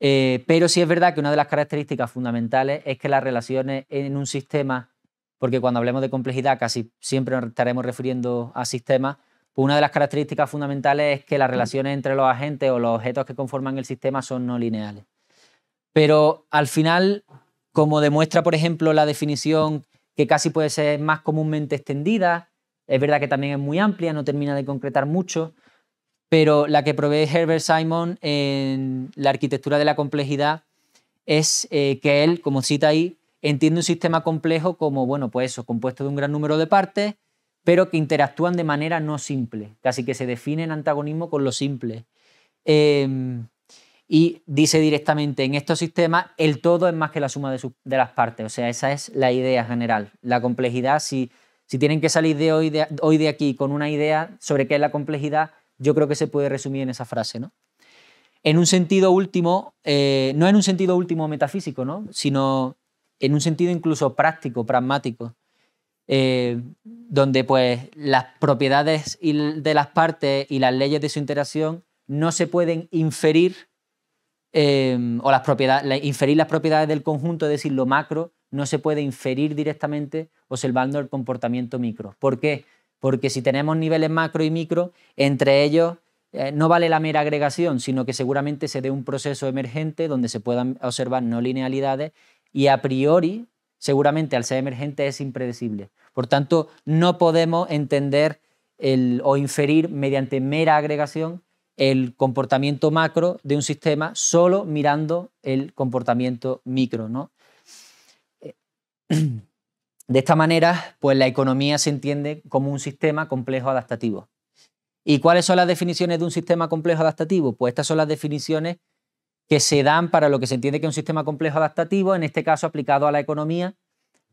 Eh, pero sí es verdad que una de las características fundamentales es que las relaciones en un sistema porque cuando hablemos de complejidad casi siempre nos estaremos refiriendo a sistemas. Pues una de las características fundamentales es que las relaciones entre los agentes o los objetos que conforman el sistema son no lineales. Pero al final, como demuestra, por ejemplo, la definición que casi puede ser más comúnmente extendida, es verdad que también es muy amplia, no termina de concretar mucho, pero la que provee Herbert Simon en la arquitectura de la complejidad es eh, que él, como cita ahí, entiende un sistema complejo como, bueno, pues eso, compuesto de un gran número de partes, pero que interactúan de manera no simple, casi que se define en antagonismo con lo simple. Em, y dice directamente, en estos sistemas el todo es más que la suma de, las partes, o sea, esa es la idea general. La complejidad, si, si tienen que salir de hoy, de hoy de aquí con una idea sobre qué es la complejidad, yo creo que se puede resumir en esa frase, ¿no? En un sentido último, eh, no en un sentido último metafísico, ¿no? sino en un sentido incluso práctico, pragmático, eh, donde pues las propiedades de las partes y las leyes de su interacción no se pueden inferir em, o las propiedades, inferir las propiedades del conjunto, es decir, lo macro, no se puede inferir directamente observando el comportamiento micro. ¿Por qué? Porque si tenemos niveles macro y micro, entre ellos eh, no vale la mera agregación, sino que seguramente se dé un proceso emergente donde se puedan observar no linealidades y a priori, seguramente al ser emergente es impredecible. Por tanto, no podemos entender o inferir mediante mera agregación el comportamiento macro de un sistema solo mirando el comportamiento micro. ¿no? Eh, de esta manera, pues la economía se entiende como un sistema complejo adaptativo. ¿Y cuáles son las definiciones de un sistema complejo adaptativo? Pues estas son las definiciones que se dan para lo que se entiende que es un sistema complejo adaptativo, en este caso aplicado a la economía,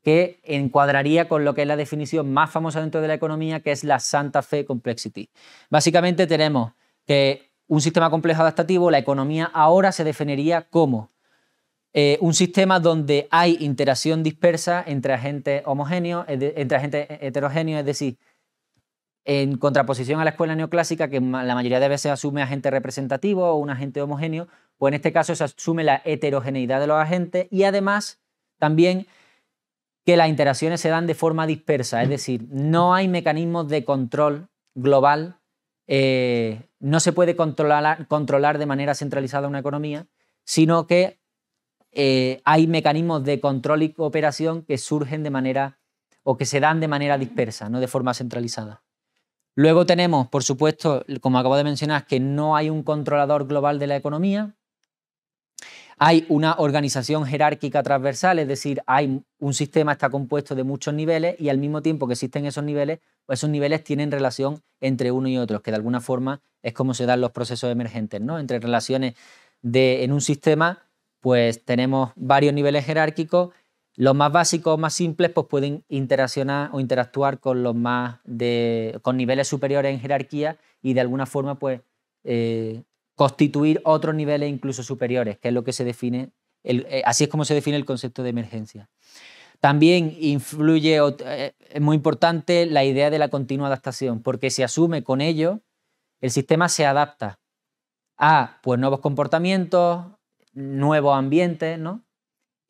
que encuadraría con lo que es la definición más famosa dentro de la economía, que es la Santa Fe Complexity. Básicamente tenemos que un sistema complejo adaptativo, la economía ahora se definiría como eh, un sistema donde hay interacción dispersa entre agentes homogéneos, eh, entre agentes heterogéneos, es decir, en contraposición a la escuela neoclásica, que la mayoría de veces asume agente representativo o un agente homogéneo, pues en este caso se asume la heterogeneidad de los agentes y además también que las interacciones se dan de forma dispersa, es decir, no hay mecanismos de control global, eh, no se puede controlar, controlar, de manera centralizada una economía, sino que eh, hay mecanismos de control y cooperación que surgen de manera o que se dan de manera dispersa, no de forma centralizada. Luego tenemos, por supuesto, como acabo de mencionar, que no hay un controlador global de la economía. Hay una organización jerárquica transversal, es decir, hay un sistema está compuesto de muchos niveles y al mismo tiempo que existen esos niveles, pues esos niveles tienen relación entre uno y otro, que de alguna forma es como se dan los procesos emergentes, ¿no? Entre relaciones de en un sistema, pues tenemos varios niveles jerárquicos los más básicos, más simples, pues pueden interaccionar o interactuar con los más de, con niveles superiores en jerarquía y de alguna forma, pues, eh, constituir otros niveles incluso superiores, que es lo que se define, eh, así es como se define el concepto de emergencia. También influye, eh, es muy importante la idea de la continua adaptación, porque se asume con ello, el sistema se adapta a pues, nuevos comportamientos, nuevos ambientes, ¿no?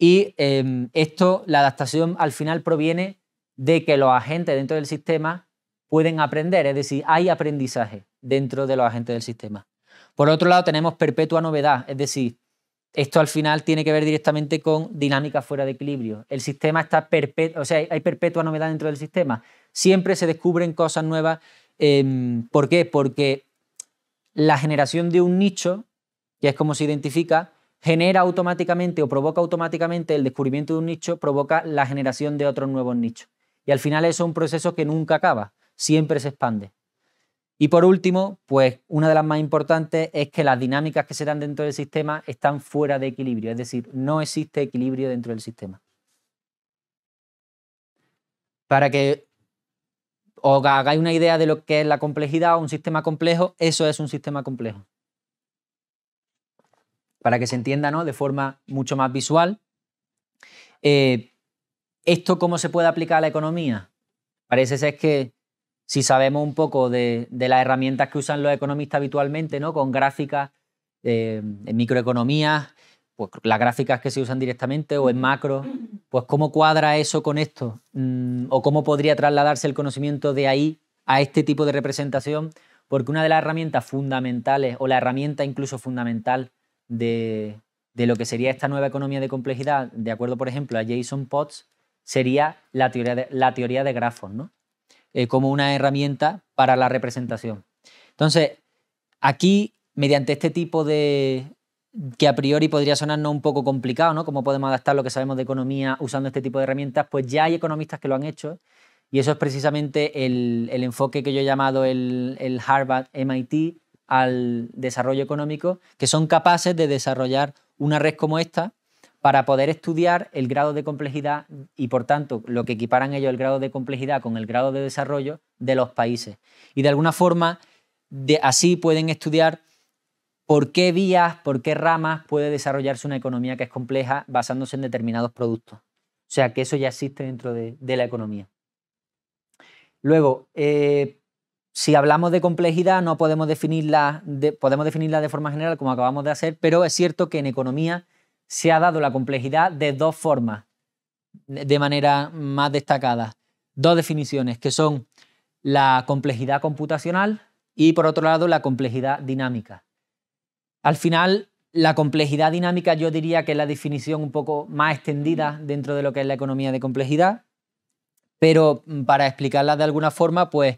Y em, esto, la adaptación al final proviene de que los agentes dentro del sistema pueden aprender, es decir, hay aprendizaje dentro de los agentes del sistema. Por otro lado, tenemos perpetua novedad, es decir, esto al final tiene que ver directamente con dinámicas fuera de equilibrio. El sistema está perpetuo, o sea, hay perpetua novedad dentro del sistema. Siempre se descubren cosas nuevas. Em, ¿Por qué? Porque la generación de un nicho, que es como se identifica, genera automáticamente o provoca automáticamente el descubrimiento de un nicho, provoca la generación de otros nuevos nichos. Y al final eso es un proceso que nunca acaba, siempre se expande. Y por último, pues una de las más importantes es que las dinámicas que se dan dentro del sistema están fuera de equilibrio, es decir, no existe equilibrio dentro del sistema. Para que os hagáis una idea de lo que es la complejidad o un sistema complejo, eso es un sistema complejo para que se entienda de forma mucho más visual. Eh, ¿Esto cómo se puede aplicar a la economía? Parece ser que si sabemos un poco de, las herramientas que usan los economistas habitualmente, ¿no? con gráficas eh, en microeconomía, pues las gráficas que se usan directamente o en macro, pues cómo cuadra eso con esto mm, o cómo podría trasladarse el conocimiento de ahí a este tipo de representación, porque una de las herramientas fundamentales o la herramienta incluso fundamental de, lo que sería esta nueva economía de complejidad, de acuerdo, por ejemplo, a Jason Potts, sería la teoría de, la teoría de grafos, ¿no? Eh, como una herramienta para la representación. Entonces, aquí, mediante este tipo de, que a priori podría sonarnos un poco complicado, ¿no? Cómo podemos adaptar lo que sabemos de economía usando este tipo de herramientas, pues ya hay economistas que lo han hecho y eso es precisamente el, enfoque que yo he llamado el, el Harvard MIT al desarrollo económico, que son capaces de desarrollar una red como esta para poder estudiar el grado de complejidad y, por tanto, lo que equiparan ellos el grado de complejidad con el grado de desarrollo de los países. Y de alguna forma, de, así pueden estudiar por qué vías, por qué ramas puede desarrollarse una economía que es compleja basándose en determinados productos. O sea, que eso ya existe dentro de, la economía. Luego, eh, si hablamos de complejidad, no podemos definirla de, podemos definirla de forma general, como acabamos de hacer, pero es cierto que en economía se ha dado la complejidad de dos formas, de manera más destacada. Dos definiciones, que son la complejidad computacional y, por otro lado, la complejidad dinámica. Al final, la complejidad dinámica yo diría que es la definición un poco más extendida dentro de lo que es la economía de complejidad, pero para explicarla de alguna forma, pues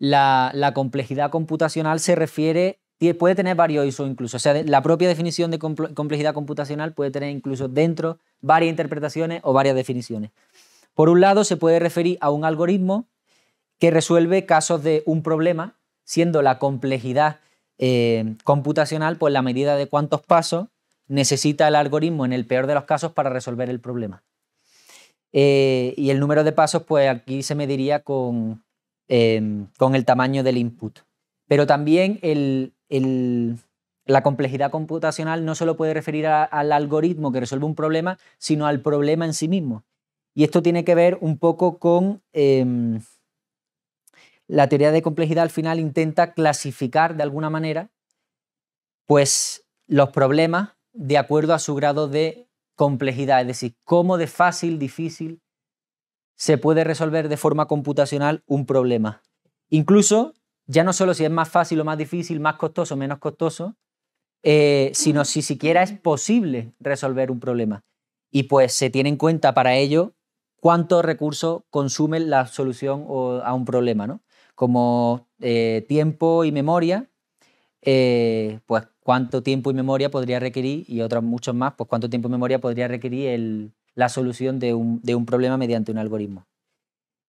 la, complejidad computacional se refiere, puede tener varios ISO incluso. O sea, la propia definición de complejidad computacional puede tener incluso dentro varias interpretaciones o varias definiciones. Por un lado, se puede referir a un algoritmo que resuelve casos de un problema, siendo la complejidad eh, computacional pues la medida de cuántos pasos necesita el algoritmo en el peor de los casos para resolver el problema. Eh, y el número de pasos, pues aquí se mediría con, Em, con el tamaño del input. Pero también la complejidad computacional no solo puede referir al algoritmo que resuelve un problema, sino al problema en sí mismo. Y esto tiene que ver un poco con... Em, la teoría de complejidad al final intenta clasificar de alguna manera pues los problemas de acuerdo a su grado de complejidad, es decir, cómo de fácil, difícil se puede resolver de forma computacional un problema. Incluso, ya no solo si es más fácil o más difícil, más costoso o menos costoso, eh, sino si siquiera es posible resolver un problema. Y pues se tiene en cuenta para ello cuántos recursos consume la solución a un problema, ¿no? Como eh, tiempo y memoria, eh, pues cuánto tiempo y memoria podría requerir, y otros muchos más, pues cuánto tiempo y memoria podría requerir el, la solución de un, problema mediante un algoritmo.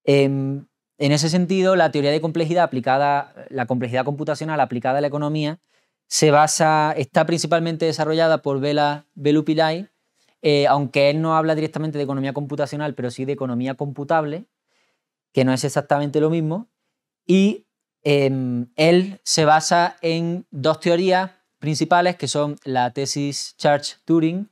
Em, en, ese sentido, la teoría de complejidad aplicada, la complejidad computacional aplicada a la economía, se basa, está principalmente desarrollada por Vela Velupillai, eh, aunque él no habla directamente de economía computacional, pero sí de economía computable, que no es exactamente lo mismo, y em, él se basa en dos teorías principales, que son la tesis Church-Turing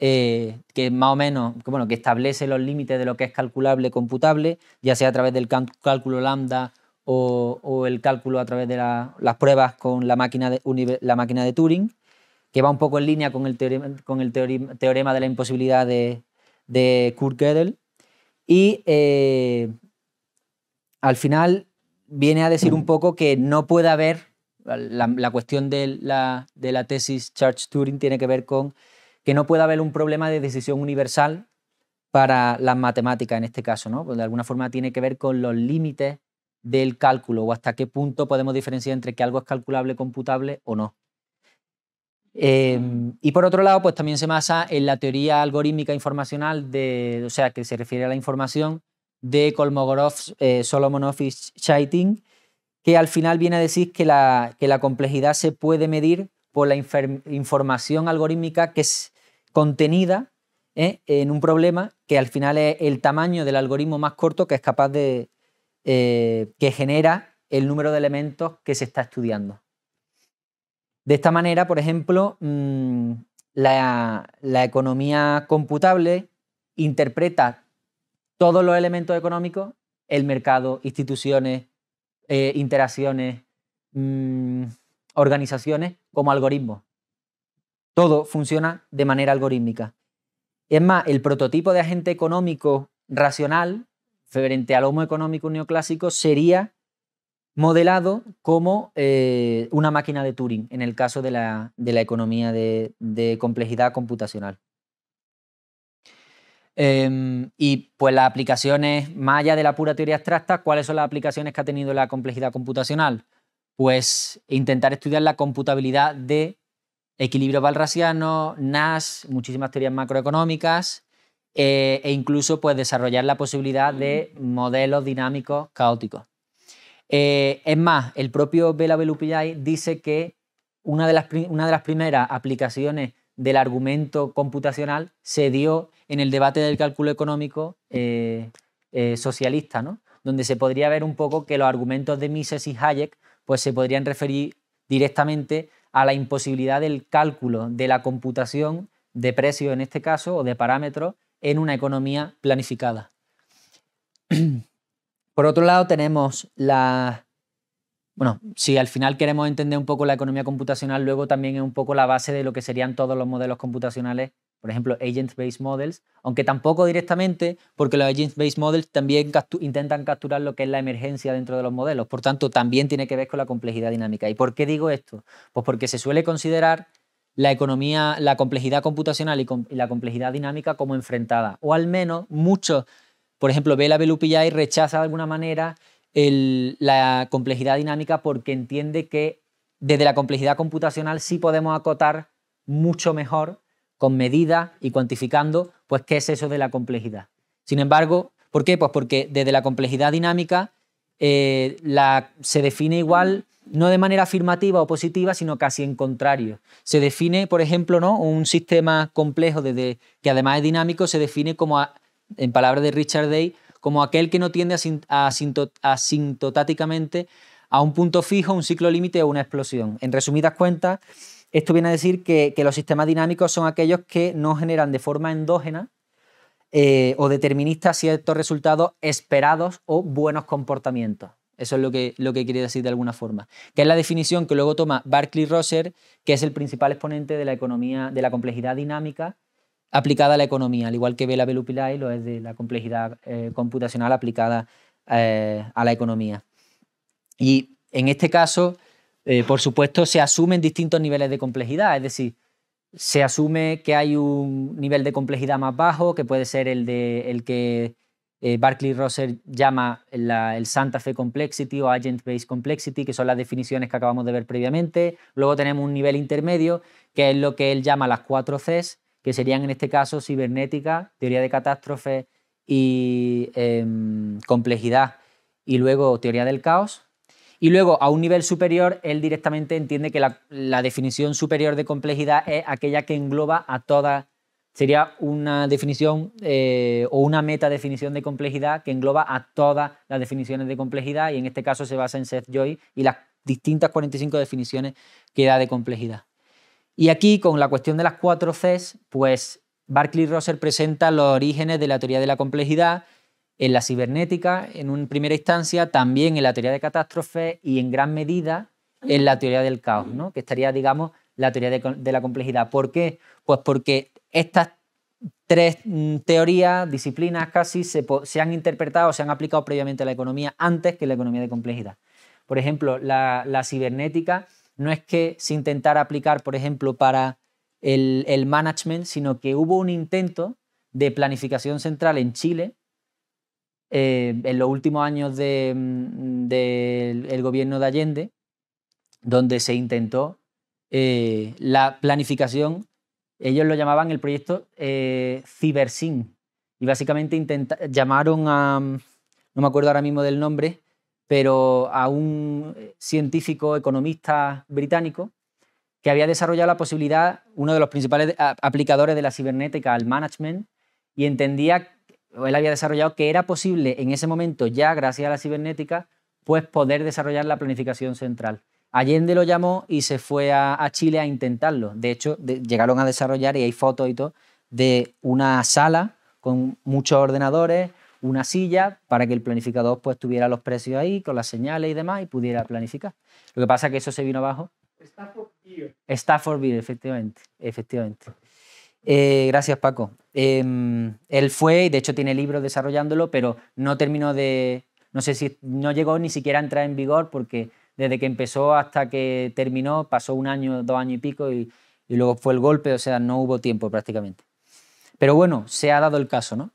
eh, que más o menos, bueno, que establece los límites de lo que es calculable computable, ya sea a través del cálculo lambda o, el cálculo a través de las pruebas con la máquina de, la máquina de Turing, que va un poco en línea con el teorema, con el teorema, de la imposibilidad de, Kurt Gödel. Y eh, al final viene a decir un poco que no puede haber, la, cuestión de la, de la tesis Charge Turing tiene que ver con que no pueda haber un problema de decisión universal para las matemáticas en este caso, ¿no? Pues de alguna forma tiene que ver con los límites del cálculo o hasta qué punto podemos diferenciar entre que algo es calculable, computable o no. Em, y por otro lado, pues también se basa en la teoría algorítmica informacional, de, o sea, que se refiere a la información de Kolmogorov, eh, Solomonov y Chaitin, que al final viene a decir que la, que la complejidad se puede medir por la información algorítmica que, es, contenida ¿eh? en un problema que al final es el tamaño del algoritmo más corto que es capaz de. Eh, que genera el número de elementos que se está estudiando. De esta manera, por ejemplo, mm, la, economía computable interpreta todos los elementos económicos, el mercado, instituciones, eh, interacciones, mm, organizaciones, como algoritmos. Todo funciona de manera algorítmica. Es más, el prototipo de agente económico racional frente al homo económico neoclásico sería modelado como eh, una máquina de Turing en el caso de la, economía de, complejidad computacional. Em, y pues las aplicaciones, más allá de la pura teoría abstracta, ¿cuáles son las aplicaciones que ha tenido la complejidad computacional? Pues intentar estudiar la computabilidad de equilibrio valrasiano, Nash, muchísimas teorías macroeconómicas eh, e incluso pues, desarrollar la posibilidad de mm. modelos dinámicos caóticos. Eh, es más, el propio Bela Belupillay dice que una de, las, una de las primeras aplicaciones del argumento computacional se dio en el debate del cálculo económico eh, socialista, ¿no? donde se podría ver un poco que los argumentos de Mises y Hayek pues, se podrían referir directamente a la imposibilidad del cálculo, de la computación de precios en este caso, o de parámetros, en una economía planificada. Por otro lado, tenemos la... Bueno, si al final queremos entender un poco la economía computacional, luego también es un poco la base de lo que serían todos los modelos computacionales por ejemplo, agent-based models, aunque tampoco directamente, porque los agent-based models también intentan capturar lo que es la emergencia dentro de los modelos. Por tanto, también tiene que ver con la complejidad dinámica. ¿Y por qué digo esto? Pues porque se suele considerar la economía, la complejidad computacional y, la complejidad dinámica como enfrentada. O al menos muchos, por ejemplo, Bela y rechaza de alguna manera la complejidad dinámica porque entiende que desde la complejidad computacional sí podemos acotar mucho mejor con medida y cuantificando, pues qué es eso de la complejidad. Sin embargo, ¿por qué? Pues porque desde la complejidad dinámica eh, se define igual, no de manera afirmativa o positiva, sino casi en contrario. Se define, por ejemplo, ¿no? un sistema complejo desde, que además es dinámico, se define como, en palabras de Richard Day, como aquel que no tiende asintotáticamente a un punto fijo, un ciclo límite o una explosión. En resumidas cuentas, esto viene a decir que, los sistemas dinámicos son aquellos que no generan de forma endógena eh, o determinista ciertos resultados esperados o buenos comportamientos. Eso es lo que, lo que quiere decir de alguna forma. Que es la definición que luego toma Barclay Rosser, que es el principal exponente de la economía, de la complejidad dinámica aplicada a la economía, al igual que Bela y lo es de la complejidad eh, computacional aplicada eh, a la economía. Y en este caso, eh, por supuesto, se asumen distintos niveles de complejidad, es decir, se asume que hay un nivel de complejidad más bajo, que puede ser el, de, que eh, Barclay Rosser llama el Santa Fe Complexity o Agent Based Complexity, que son las definiciones que acabamos de ver previamente. Luego tenemos un nivel intermedio, que es lo que él llama las cuatro Cs, que serían en este caso cibernética, teoría de catástrofe y em, complejidad, y luego teoría del caos. Y luego, a un nivel superior, él directamente entiende que la, definición superior de complejidad es aquella que engloba a todas sería una definición eh, o una meta definición de complejidad que engloba a todas las definiciones de complejidad y en este caso se basa en Seth Joy y las distintas 45 definiciones que da de complejidad. Y aquí con la cuestión de las cuatro Cs, pues Barclay Rosser presenta los orígenes de la teoría de la complejidad en la cibernética, en primera instancia, también en la teoría de catástrofes y en gran medida en la teoría del caos, ¿no? que estaría, digamos, la teoría de, la complejidad. ¿Por qué? Pues porque estas tres mm, teorías, disciplinas casi, se, han interpretado, se han aplicado previamente a la economía antes que la economía de complejidad. Por ejemplo, la, cibernética no es que se intentara aplicar, por ejemplo, para el management, sino que hubo un intento de planificación central en Chile eh, en los últimos años mm, del gobierno de Allende, donde se intentó eh, la planificación, ellos lo llamaban el proyecto eh, y básicamente llamaron a, no me acuerdo ahora mismo del nombre, pero a un científico economista británico que había desarrollado la posibilidad, uno de los principales eh, aplicadores de la cibernética al management, y entendía él había desarrollado que era posible en ese momento ya, gracias a la cibernética, pues poder desarrollar la planificación central. Allende lo llamó y se fue a, Chile a intentarlo. De hecho, llegaron a desarrollar, y hay fotos y todo, de una sala con muchos ordenadores, una silla, para que el planificador pues tuviera los precios ahí, con las señales y demás, y pudiera planificar. Lo que pasa es que eso se vino abajo. Está Beer. efectivamente, efectivamente. Eh, gracias, Paco. Em, él fue, y de hecho tiene libros desarrollándolo, pero no terminó de. No sé si no llegó ni siquiera a entrar en vigor porque desde que empezó hasta que terminó pasó un año, dos años y pico y, luego fue el golpe, o sea, no hubo tiempo prácticamente. Pero bueno, se ha dado el caso, ¿no?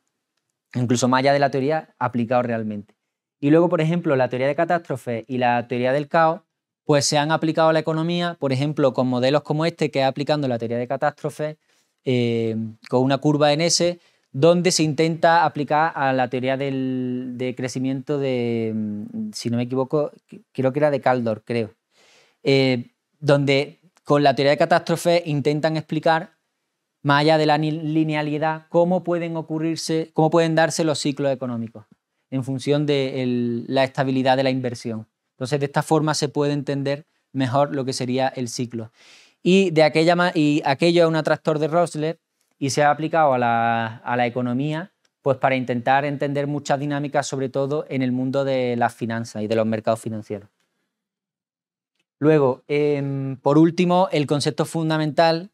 Incluso más allá de la teoría, aplicado realmente. Y luego, por ejemplo, la teoría de catástrofe y la teoría del caos, pues se han aplicado a la economía, por ejemplo, con modelos como este que ha aplicando la teoría de catástrofe eh, con una curva en S, donde se intenta aplicar a la teoría del, de crecimiento de, mm, si no me equivoco, creo que era de Caldor, creo, eh, donde con la teoría de catástrofe intentan explicar, más allá de la linealidad, cómo pueden ocurrirse, cómo pueden darse los ciclos económicos en función de la estabilidad de la inversión. Entonces, de esta forma se puede entender mejor lo que sería el ciclo. Y, de aquella, y aquello es un atractor de Rosler y se ha aplicado a la, economía pues para intentar entender muchas dinámicas, sobre todo en el mundo de las finanzas y de los mercados financieros. Luego, em, por último, el concepto fundamental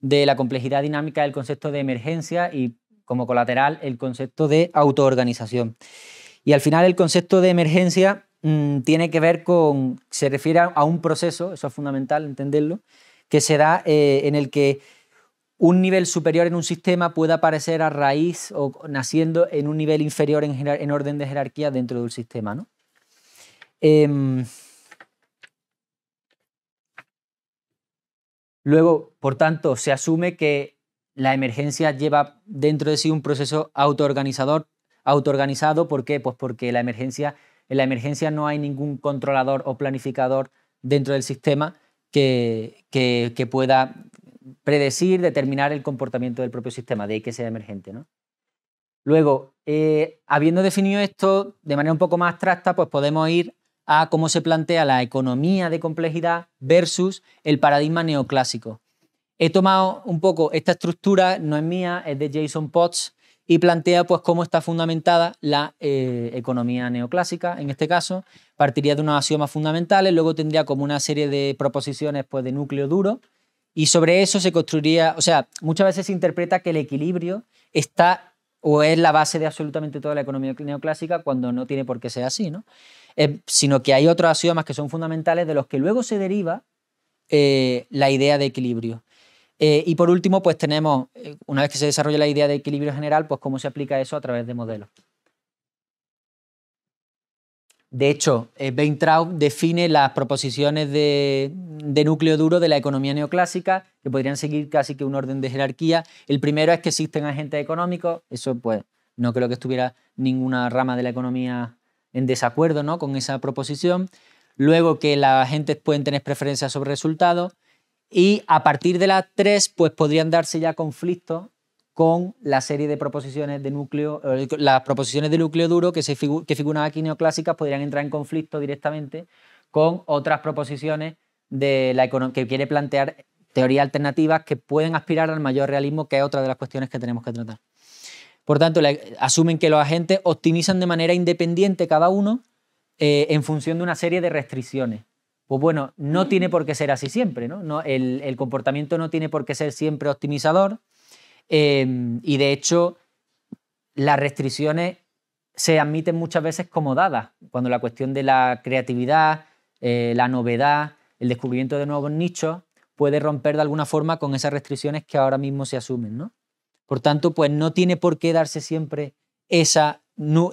de la complejidad dinámica, el concepto de emergencia y, como colateral, el concepto de autoorganización. Y al final, el concepto de emergencia mm, tiene que ver con, se refiere a un proceso, eso es fundamental entenderlo, que se da eh, en el que un nivel superior en un sistema pueda aparecer a raíz o naciendo en un nivel inferior en, orden de jerarquía dentro del sistema. Em, luego, por tanto, se asume que la emergencia lleva dentro de sí un proceso autoorganizador, autoorganizado. ¿Por qué? Pues porque la emergencia, en la emergencia no hay ningún controlador o planificador dentro del sistema, que, pueda predecir, determinar el comportamiento del propio sistema, de ahí que sea emergente. ¿no? Luego, eh, habiendo definido esto de manera un poco más abstracta, pues podemos ir a cómo se plantea la economía de complejidad versus el paradigma neoclásico. He tomado un poco esta estructura, no es mía, es de Jason Potts, y plantea pues, cómo está fundamentada la eh, economía neoclásica, en este caso. Partiría de unos axiomas fundamentales, luego tendría como una serie de proposiciones pues, de núcleo duro, y sobre eso se construiría, o sea, muchas veces se interpreta que el equilibrio está o es la base de absolutamente toda la economía neoclásica cuando no tiene por qué ser así, ¿no? Eh, sino que hay otros axiomas que son fundamentales de los que luego se deriva eh, la idea de equilibrio. Eh, y por último, pues tenemos, eh, una vez que se desarrolla la idea de equilibrio general, pues cómo se aplica eso a través de modelos. De hecho, eh, Weintraub define las proposiciones de, núcleo duro de la economía neoclásica, que podrían seguir casi que un orden de jerarquía. El primero es que existen agentes económicos, eso pues no creo que estuviera ninguna rama de la economía en desacuerdo ¿no? con esa proposición. Luego que los agentes pueden tener preferencias sobre resultados y a partir de las tres pues podrían darse ya conflictos con la serie de proposiciones de núcleo, eh, las proposiciones de núcleo duro que, figuran aquí neoclásicas podrían entrar en conflicto directamente con otras proposiciones de que quiere plantear teorías alternativas que pueden aspirar al mayor realismo, que es otra de las cuestiones que tenemos que tratar. Por tanto, asumen que los agentes optimizan de manera independiente cada uno eh, en función de una serie de restricciones. Pues bueno, no mm. tiene por qué ser así siempre, ¿no? el, comportamiento no tiene por qué ser siempre optimizador em, y de hecho las restricciones se admiten muchas veces como dadas, cuando la cuestión de la creatividad, eh, la novedad, el descubrimiento de nuevos nichos puede romper de alguna forma con esas restricciones que ahora mismo se asumen, ¿no? Por tanto, pues no tiene por qué darse siempre esa,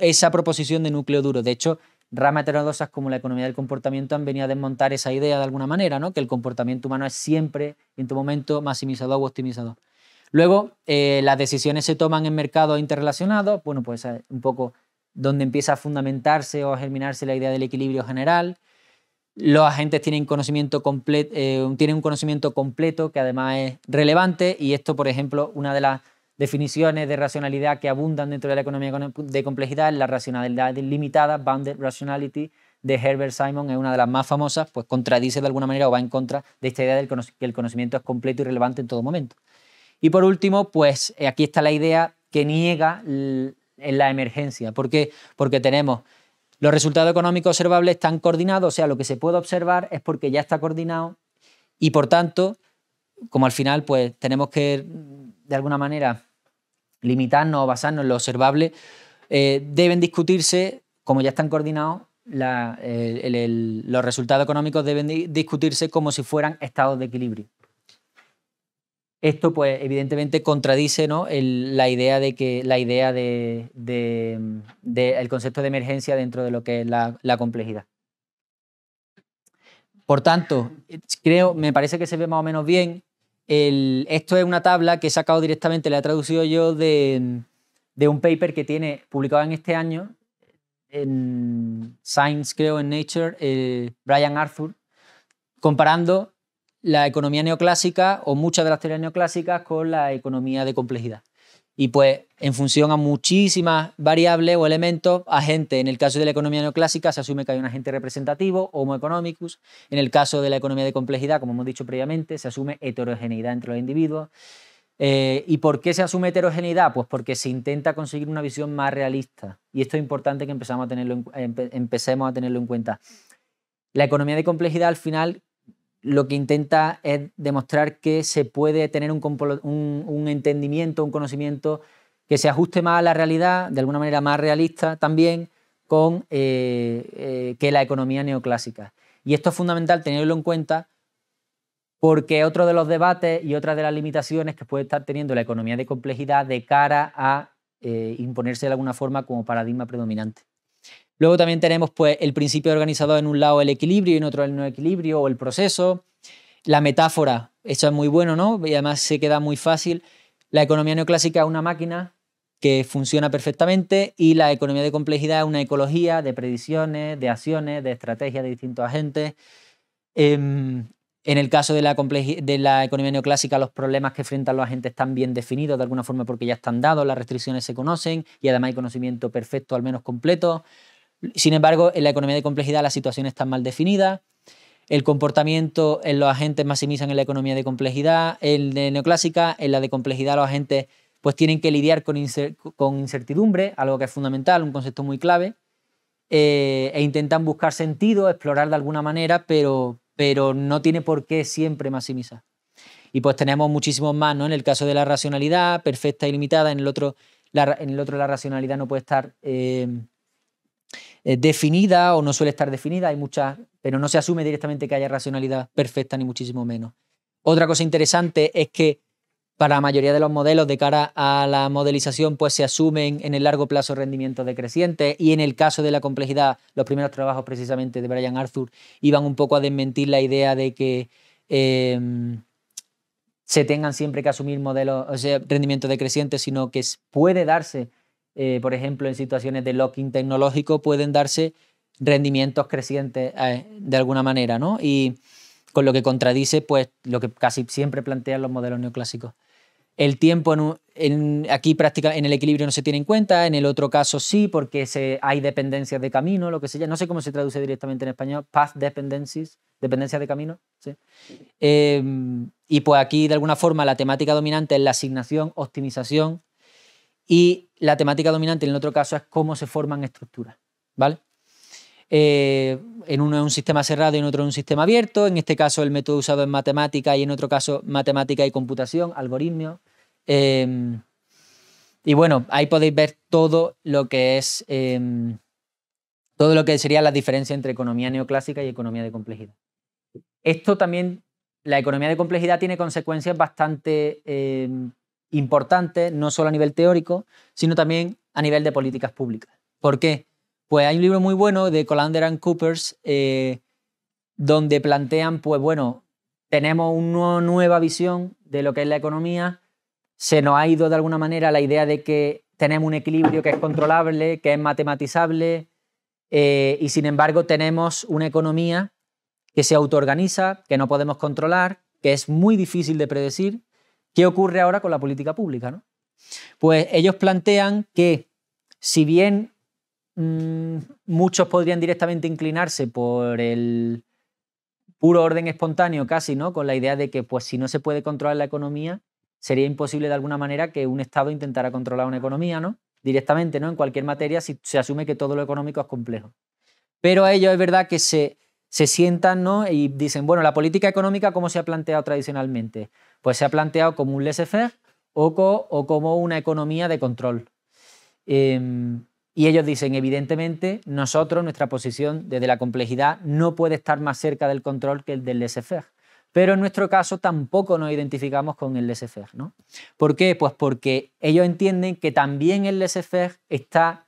esa proposición de núcleo duro. De hecho, ramas heterodosas como la economía del comportamiento han venido a desmontar esa idea de alguna manera, ¿no? que el comportamiento humano es siempre, en tu momento, maximizado u optimizador. Luego, eh, las decisiones se toman en mercados interrelacionados, bueno, pues eh, un poco donde empieza a fundamentarse o a germinarse la idea del equilibrio general. Los agentes tienen eh, un conocimiento completo que además es relevante y esto, por ejemplo, una de las definiciones de racionalidad que abundan dentro de la economía de complejidad, la racionalidad limitada, bounded rationality, de Herbert Simon, es una de las más famosas, pues contradice de alguna manera o va en contra de esta idea de que el conocimiento es completo y relevante en todo momento. Y por último, pues eh, aquí está la idea que niega en la emergencia. ¿Por qué? Porque tenemos los resultados económicos observables están coordinados, o sea, lo que se puede observar es porque ya está coordinado y por tanto, como al final, pues tenemos que de alguna manera limitarnos o basarnos en lo observable, eh, deben discutirse, como ya están coordinados, los resultados económicos deben discutirse como si fueran estados de equilibrio. Esto, pues, evidentemente contradice la idea de que la idea de, el concepto de emergencia dentro de lo que es la, la, complejidad. Por tanto, creo, me parece que se ve más o menos bien esto es una tabla que he sacado directamente, la he traducido yo de, un paper que tiene publicado en este año, en Science, creo, en Nature, eh, Brian Arthur, comparando la economía neoclásica o muchas de las teorías neoclásicas con la economía de complejidad y pues en función a muchísimas variables o elementos, agente, en el caso de la economía neoclásica se asume que hay un agente representativo, homo economicus, en el caso de la economía de complejidad, como hemos dicho previamente, se asume heterogeneidad entre los individuos. Eh, ¿Y por qué se asume heterogeneidad? Pues porque se intenta conseguir una visión más realista. Y esto es importante que a tenerlo empecemos a tenerlo en cuenta. La economía de complejidad al final lo que intenta es demostrar que se puede tener un, entendimiento, un conocimiento que se ajuste más a la realidad, de alguna manera más realista también, con, eh, eh, que la economía neoclásica. Y esto es fundamental tenerlo en cuenta porque otro de los debates y otra de las limitaciones que puede estar teniendo la economía de complejidad de cara a eh, imponerse de alguna forma como paradigma predominante. Luego también tenemos pues, el principio organizado en un lado el equilibrio y en otro el no equilibrio o el proceso. La metáfora, eso es muy bueno, ¿no? Y además se queda muy fácil. La economía neoclásica es una máquina que funciona perfectamente y la economía de complejidad es una ecología de predicciones, de acciones, de estrategias de distintos agentes. Em, en el caso de la, de la, economía neoclásica, los problemas que enfrentan los agentes están bien definidos de alguna forma porque ya están dados, las restricciones se conocen y además hay conocimiento perfecto, al menos completo. Sin embargo, en la economía de complejidad la situación está mal definida, el comportamiento en los agentes maximizan en la economía de complejidad, en la neoclásica, en la de complejidad los agentes pues tienen que lidiar con, incertidumbre, algo que es fundamental, un concepto muy clave, eh, e intentan buscar sentido, explorar de alguna manera, pero, pero no tiene por qué siempre maximizar. Y pues tenemos muchísimos más, ¿no? En el caso de la racionalidad, perfecta y limitada, en el otro la, en el otro la racionalidad no puede estar... Eh, eh, definida o no suele estar definida, hay muchas, pero no se asume directamente que haya racionalidad perfecta ni muchísimo menos. Otra cosa interesante es que para la mayoría de los modelos de cara a la modelización, pues se asumen en el largo plazo rendimientos decrecientes y en el caso de la complejidad, los primeros trabajos precisamente de Brian Arthur iban un poco a desmentir la idea de que em, se tengan siempre que asumir modelos, o sea, rendimientos decrecientes, sino que puede darse eh, por ejemplo, en situaciones de locking tecnológico pueden darse rendimientos crecientes eh, de alguna manera, ¿no? Y con lo que contradice pues lo que casi siempre plantean los modelos neoclásicos. El tiempo en, aquí prácticamente en el equilibrio no se tiene en cuenta, en el otro caso sí, porque se, hay dependencias de camino, lo que sea, no sé cómo se traduce directamente en español, path dependencies, dependencias de camino, em, y pues aquí de alguna forma la temática dominante es la asignación, optimización, y la temática dominante en el otro caso es cómo se forman estructuras. ¿Vale? Eh, en uno es un sistema cerrado y en otro es un sistema abierto. En este caso, el método usado es matemática y en otro caso, matemática y computación, algoritmos. Eh, y bueno, ahí podéis ver todo lo que es. Em, todo lo que sería la diferencia entre economía neoclásica y economía de complejidad. Esto también, la economía de complejidad tiene consecuencias bastante em, importante, no solo a nivel teórico, sino también a nivel de políticas públicas. ¿Por qué? Pues hay un libro muy bueno de Colander and Coopers eh, donde plantean, pues bueno, tenemos una nueva visión de lo que es la economía, se nos ha ido de alguna manera la idea de que tenemos un equilibrio que es controlable, que es matematizable, eh, y sin embargo tenemos una economía que se autoorganiza, que no podemos controlar, que es muy difícil de predecir ¿Qué ocurre ahora con la política pública? Pues ellos plantean que si bien mm, muchos podrían directamente inclinarse por el puro orden espontáneo casi, ¿no? Con la idea de que pues si no se puede controlar la economía, sería imposible de alguna manera que un Estado intentara controlar una economía, ¿no? Directamente, ¿no? En cualquier materia si se asume que todo lo económico es complejo. Pero a ellos es verdad que se, se sientan, Y dicen, bueno, la política económica, ¿cómo se ha planteado tradicionalmente? pues se ha planteado como un laissez o, como una economía de control. Em, y ellos dicen, evidentemente, nosotros, nuestra posición desde la complejidad no puede estar más cerca del control que el del laissez Pero en nuestro caso tampoco nos identificamos con el laissez-faire. ¿no? ¿Por qué? Pues porque ellos entienden que también el laissez está,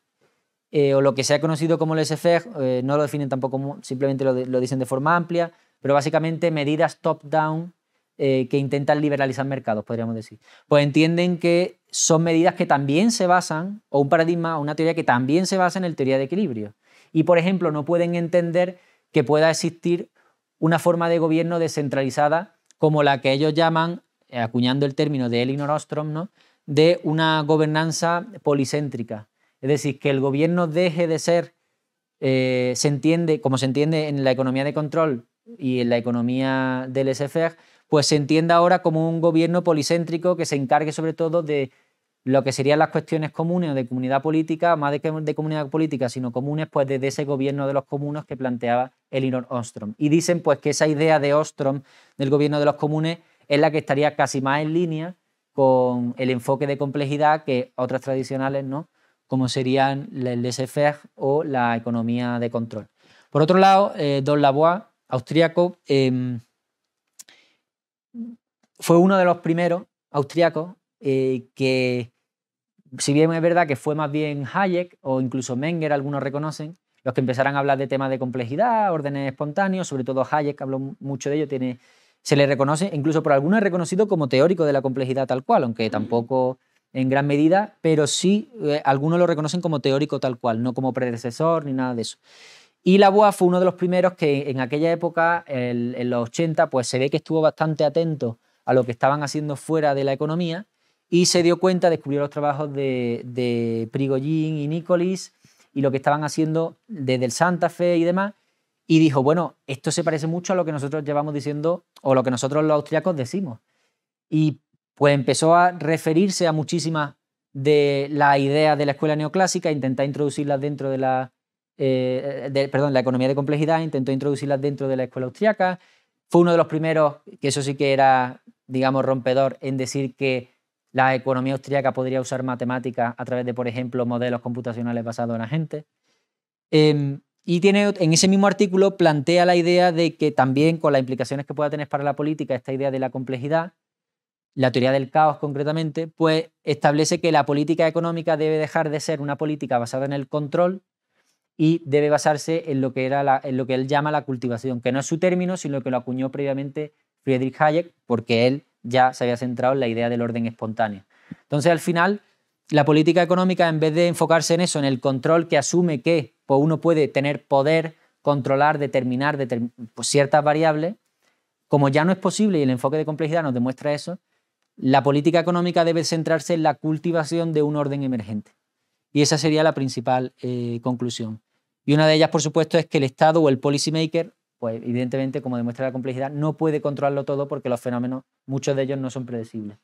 eh, o lo que se ha conocido como laissez-faire, eh, no lo definen tampoco, simplemente lo dicen de forma amplia, pero básicamente medidas top-down eh, que intentan liberalizar mercados, podríamos decir. Pues entienden que son medidas que también se basan, o un paradigma, o una teoría que también se basa en la teoría de equilibrio. Y, por ejemplo, no pueden entender que pueda existir una forma de gobierno descentralizada como la que ellos llaman, eh, acuñando el término de Elinor Ostrom, ¿no? de una gobernanza policéntrica. Es decir, que el gobierno deje de ser, eh, se entiende, como se entiende en la economía de control y en la economía del SFR, pues se entienda ahora como un gobierno policéntrico que se encargue sobre todo de lo que serían las cuestiones comunes o de comunidad política, más de, que de comunidad política, sino comunes, pues desde ese gobierno de los comunes que planteaba Elinor Ostrom. Y dicen pues que esa idea de Ostrom, del gobierno de los comunes, es la que estaría casi más en línea con el enfoque de complejidad que otras tradicionales, ¿no? como serían el laissez-faire o la economía de control. Por otro lado, eh, Don Lavois, austríaco, em, fue uno de los primeros austriacos eh, que, si bien es verdad que fue más bien Hayek o incluso Menger, algunos reconocen, los que empezaron a hablar de temas de complejidad, órdenes espontáneos, sobre todo Hayek habló mucho de ello, se le reconoce, incluso por algunos es reconocido como teórico de la complejidad tal cual, aunque mm. tampoco en gran medida, pero sí eh, algunos lo reconocen como teórico tal cual, no como predecesor ni nada de eso. Y Lavois fue uno de los primeros que en aquella época, en los 80, pues se ve que estuvo bastante atento a lo que estaban haciendo fuera de la economía y se dio cuenta, descubrió los trabajos de, Prigogine y Nicolis y lo que estaban haciendo desde el Santa Fe y demás, y dijo, bueno, esto se parece mucho a lo que nosotros llevamos diciendo o lo que nosotros los austriacos decimos. Y pues empezó a referirse a muchísimas de las ideas de la escuela neoclásica, intentó introducirlas dentro de la, eh, perdón, la economía de complejidad, intentó introducirlas dentro de la escuela austriaca. Fue uno de los primeros, que eso sí que era digamos, rompedor en decir que la economía austríaca podría usar matemáticas a través de, por ejemplo, modelos computacionales basados en agentes. Eh, em, y tiene, en ese mismo artículo plantea la idea de que también con las implicaciones que pueda tener para la política esta idea de la complejidad, la teoría del caos concretamente, pues establece que la política económica debe dejar de ser una política basada en el control y debe basarse en lo que, era en lo que él llama la cultivación, que no es su término, sino que lo acuñó previamente Friedrich Hayek, porque él ya se había centrado en la idea del orden espontáneo. Entonces, al final, la política económica, en vez de enfocarse en eso, en el control que asume que pues, uno puede tener poder, controlar, determinar pues, ciertas variables, como ya no es posible y el enfoque de complejidad nos demuestra eso, la política económica debe centrarse en la cultivación de un orden emergente. Y esa sería la principal eh, conclusión. Y una de ellas, por supuesto, es que el Estado o el policymaker pues evidentemente, como demuestra la complejidad, no puede controlarlo todo porque los fenómenos, muchos de ellos no son predecibles.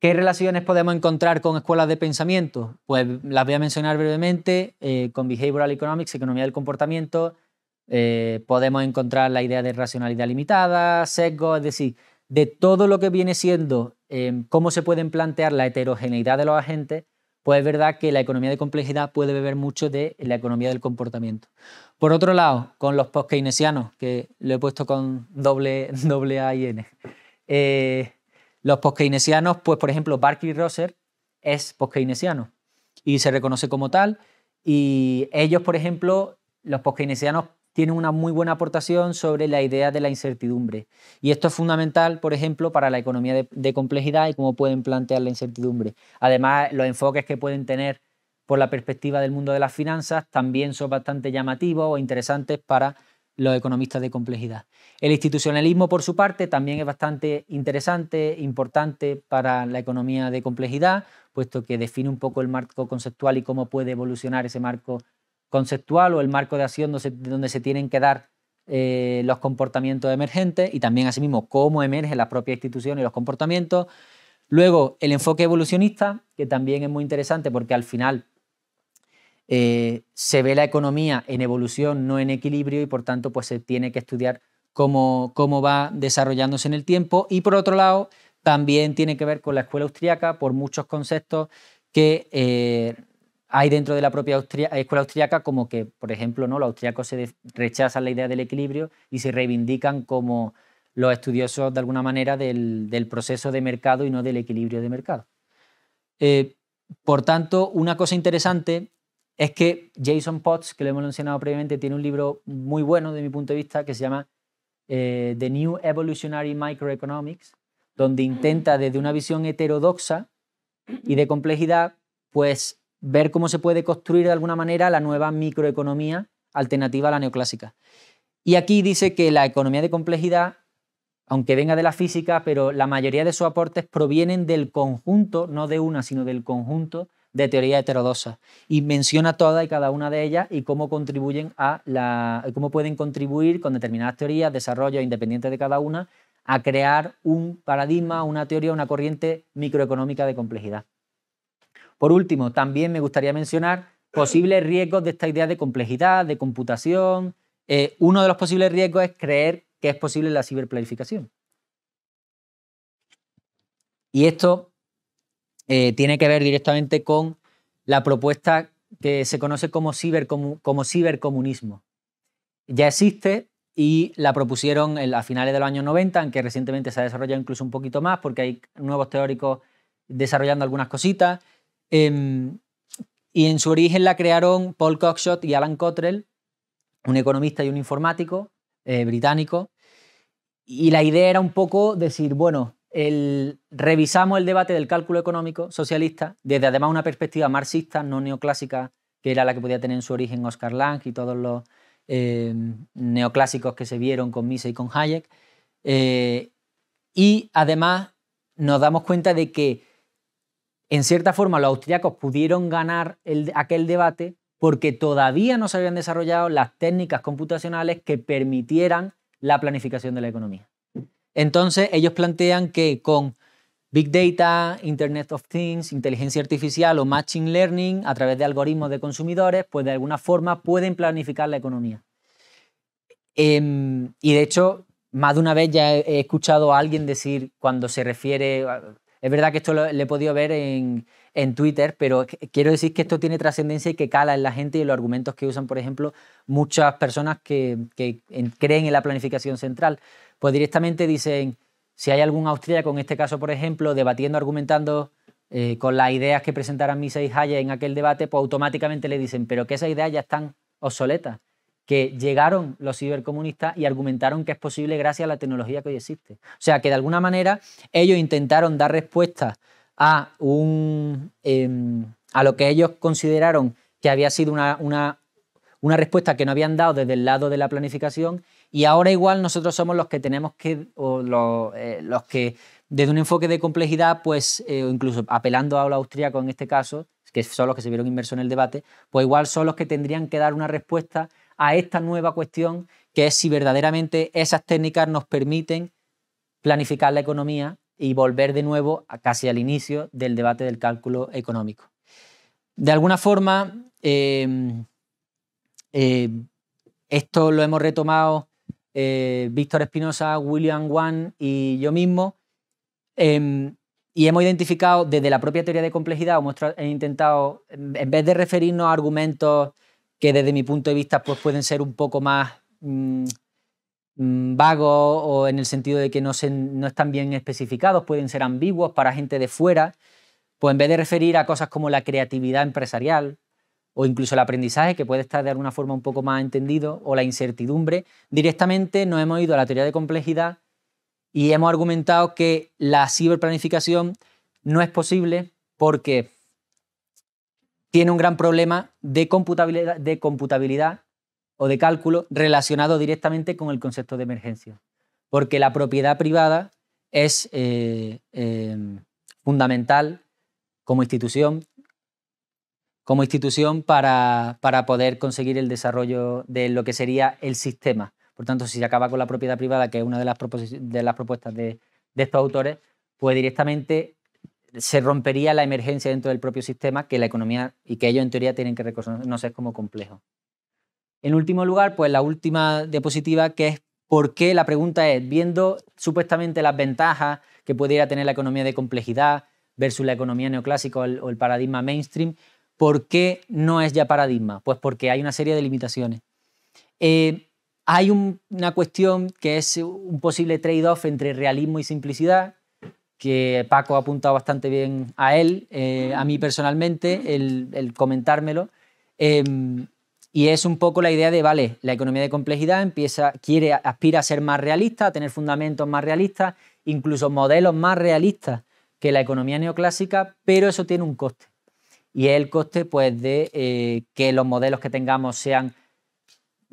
¿Qué relaciones podemos encontrar con escuelas de pensamiento? Pues las voy a mencionar brevemente, eh, con Behavioral Economics, Economía del Comportamiento, eh, podemos encontrar la idea de racionalidad limitada, sesgo, es decir, de todo lo que viene siendo eh, cómo se pueden plantear la heterogeneidad de los agentes pues es verdad que la economía de complejidad puede beber mucho de la economía del comportamiento. Por otro lado, con los post-keynesianos, que lo he puesto con doble, A y N, eh, los post-keynesianos, pues por ejemplo, Barclay Rosser es post-keynesiano y se reconoce como tal, y ellos, por ejemplo, los post-keynesianos tiene una muy buena aportación sobre la idea de la incertidumbre. Y esto es fundamental, por ejemplo, para la economía de, complejidad y cómo pueden plantear la incertidumbre. Además, los enfoques que pueden tener por la perspectiva del mundo de las finanzas también son bastante llamativos o interesantes para los economistas de complejidad. El institucionalismo, por su parte, también es bastante interesante, importante para la economía de complejidad, puesto que define un poco el marco conceptual y cómo puede evolucionar ese marco conceptual o el marco de acción donde se, tienen que dar eh, los comportamientos emergentes y también asimismo cómo emerge la propia institución y los comportamientos. Luego, el enfoque evolucionista, que también es muy interesante porque al final eh, se ve la economía en evolución, no en equilibrio, y por tanto pues, se tiene que estudiar cómo, cómo va desarrollándose en el tiempo. Y por otro lado, también tiene que ver con la escuela austríaca por muchos conceptos que eh, hay dentro de la propia escuela austriaca como que, por ejemplo, ¿no? los austriacos se rechazan la idea del equilibrio y se reivindican como los estudiosos de alguna manera del, proceso de mercado y no del equilibrio de mercado. Eh, por tanto, una cosa interesante es que Jason Potts, que lo hemos mencionado previamente, tiene un libro muy bueno de mi punto de vista que se llama eh, The New Evolutionary Microeconomics, donde intenta mm. desde una visión heterodoxa y de complejidad, pues ver cómo se puede construir de alguna manera la nueva microeconomía alternativa a la neoclásica. Y aquí dice que la economía de complejidad, aunque venga de la física, pero la mayoría de sus aportes provienen del conjunto, no de una, sino del conjunto de teorías heterodoxas. Y menciona todas y cada una de ellas y cómo contribuyen a la, cómo pueden contribuir con determinadas teorías, desarrollos independientes de cada una, a crear un paradigma, una teoría, una corriente microeconómica de complejidad. Por último, también me gustaría mencionar posibles riesgos de esta idea de complejidad, de computación. Eh, uno de los posibles riesgos es creer que es posible la ciberplanificación. Y esto eh, tiene que ver directamente con la propuesta que se conoce como, cibercomunismo. Ya existe y la propusieron a finales de los años 90, aunque recientemente se ha desarrollado incluso un poquito más porque hay nuevos teóricos desarrollando algunas cositas. Em, y en su origen la crearon Paul Cockshott y Alan Cottrell, un economista y un informático eh, británico. Y la idea era un poco decir, bueno, revisamos el debate del cálculo económico socialista desde además una perspectiva marxista, no neoclásica, que era la que podía tener en su origen Oscar Lange y todos los em, neoclásicos que se vieron con Mises y con Hayek. Eh, y además nos damos cuenta de que en cierta forma los austriacos pudieron ganar aquel debate porque todavía no se habían desarrollado las técnicas computacionales que permitieran la planificación de la economía. Entonces, ellos plantean que con Big Data, Internet of Things, inteligencia artificial o Machine Learning, a través de algoritmos de consumidores, pues de alguna forma pueden planificar la economía. Em, y de hecho, más de una vez ya he escuchado a alguien decir, cuando se refiere, es verdad que esto lo, he podido ver en, en, Twitter, pero quiero decir que esto tiene trascendencia y que cala en la gente y en los argumentos que usan, por ejemplo, muchas personas que, creen en la planificación central. Pues directamente dicen, si hay algún austríaco en este caso, por ejemplo, debatiendo, argumentando eh, con las ideas que presentaron Misa y Hayek en aquel debate, pues automáticamente le dicen, pero que esas ideas ya están obsoletas que llegaron los cibercomunistas y argumentaron que es posible gracias a la tecnología que hoy existe. O sea, que de alguna manera ellos intentaron dar respuesta a, un, em, a lo que ellos consideraron que había sido una, una, una, respuesta que no habían dado desde el lado de la planificación y ahora igual nosotros somos los que tenemos que, o eh, los, que desde un enfoque de complejidad, pues eh, incluso apelando a la austríaco en este caso, que son los que se vieron inmersos en el debate, pues igual son los que tendrían que dar una respuesta a esta nueva cuestión que es si verdaderamente esas técnicas nos permiten planificar la economía y volver de nuevo casi al inicio del debate del cálculo económico. De alguna forma, em, eh, esto lo hemos retomado eh, Víctor Espinosa, William Wan y yo mismo, em, y hemos identificado desde la propia teoría de complejidad, hemos intentado, en vez de referirnos a argumentos que desde mi punto de vista pues, pueden ser un poco más mm, mm, vagos o en el sentido de que no, se, no están bien especificados, pueden ser ambiguos para gente de fuera, pues en vez de referir a cosas como la creatividad empresarial o incluso el aprendizaje, que puede estar de alguna forma un poco más entendido, o la incertidumbre, directamente nos hemos ido a la teoría de complejidad y hemos argumentado que la ciberplanificación no es posible porque tiene un gran problema de computabilidad, o de cálculo relacionado directamente con el concepto de emergencia. Porque la propiedad privada es eh, em, fundamental como institución, como institución para, poder conseguir el desarrollo de lo que sería el sistema. Por tanto, si se acaba con la propiedad privada, que es una de las, propuestas de, de estos autores, pues directamente se rompería la emergencia dentro del propio sistema que la economía y que ellos en teoría tienen que reconocer como complejo. En último lugar, pues la última diapositiva que es por qué la pregunta es, viendo supuestamente las ventajas que pudiera tener la economía de complejidad versus la economía neoclásica o el, paradigma mainstream, ¿por qué no es ya paradigma? Pues porque hay una serie de limitaciones. Eh, hay una cuestión que es un posible trade-off entre realismo y simplicidad, que Paco ha apuntado bastante bien a él, eh, a mí personalmente, el, comentármelo. Em, y es un poco la idea de, vale, la economía de complejidad empieza, quiere, aspira a ser más realista, a tener fundamentos más realistas, incluso modelos más realistas que la economía neoclásica, pero eso tiene un coste. Y es el coste pues, de eh, que los modelos que tengamos sean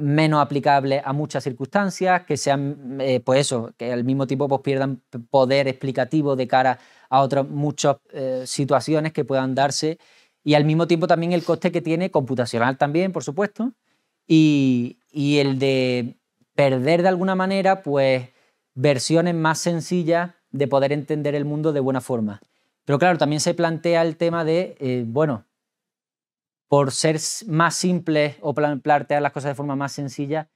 menos aplicable a muchas circunstancias, que sean, eh, pues eso, que al mismo tiempo pues, pierdan poder explicativo de cara a otras muchas eh, situaciones que puedan darse y al mismo tiempo también el coste que tiene computacional también, por supuesto, y, el de perder de alguna manera pues versiones más sencillas de poder entender el mundo de buena forma. Pero claro, también se plantea el tema de, eh, bueno, por ser más simples o plantear las cosas de forma más sencilla,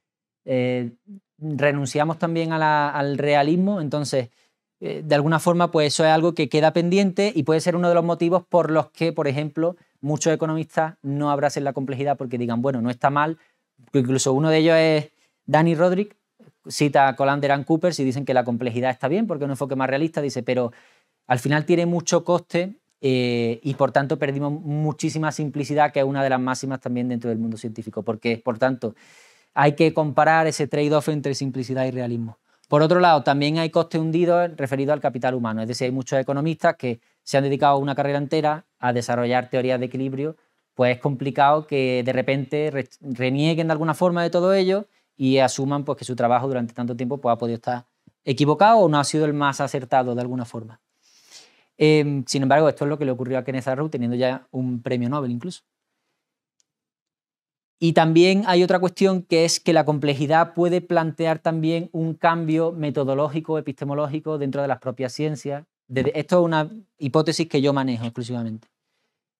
eh, renunciamos también al realismo. Entonces, eh, de alguna forma, pues eso es algo que queda pendiente y puede ser uno de los motivos por los que, por ejemplo, muchos economistas no abracen la complejidad porque digan, bueno, no está mal. Incluso uno de ellos es Danny Rodrik, cita a Colander and Cooper y dicen que la complejidad está bien porque es un enfoque más realista. Dice, pero al final tiene mucho coste eh, y por tanto perdimos muchísima simplicidad, que es una de las máximas también dentro del mundo científico, porque por tanto hay que comparar ese trade-off entre simplicidad y realismo. Por otro lado, también hay coste hundido referido al capital humano, es decir, hay muchos economistas que se han dedicado una carrera entera a desarrollar teorías de equilibrio, pues es complicado que de repente renieguen de alguna forma de todo ello y asuman pues, que su trabajo durante tanto tiempo pues, ha podido estar equivocado o no ha sido el más acertado de alguna forma. Em, sin embargo, esto es lo que le ocurrió a Kenneth Arrow, teniendo ya un premio Nobel incluso. Y también hay otra cuestión que es que la complejidad puede plantear también un cambio metodológico, epistemológico dentro de las propias ciencias. esto es una hipótesis que yo manejo exclusivamente.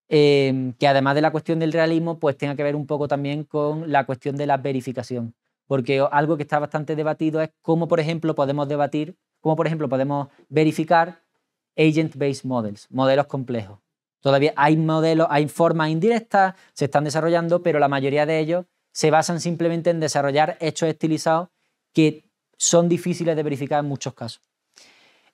Em, que además de la cuestión del realismo, pues tenga que ver un poco también con la cuestión de la verificación. Porque algo que está bastante debatido es cómo, por ejemplo, podemos debatir, cómo, por ejemplo, podemos verificar agent-based models, modelos complejos. Todavía hay modelos, hay formas indirectas, se están desarrollando, pero la mayoría de ellos se basan simplemente en desarrollar hechos estilizados que son difíciles de verificar en muchos casos.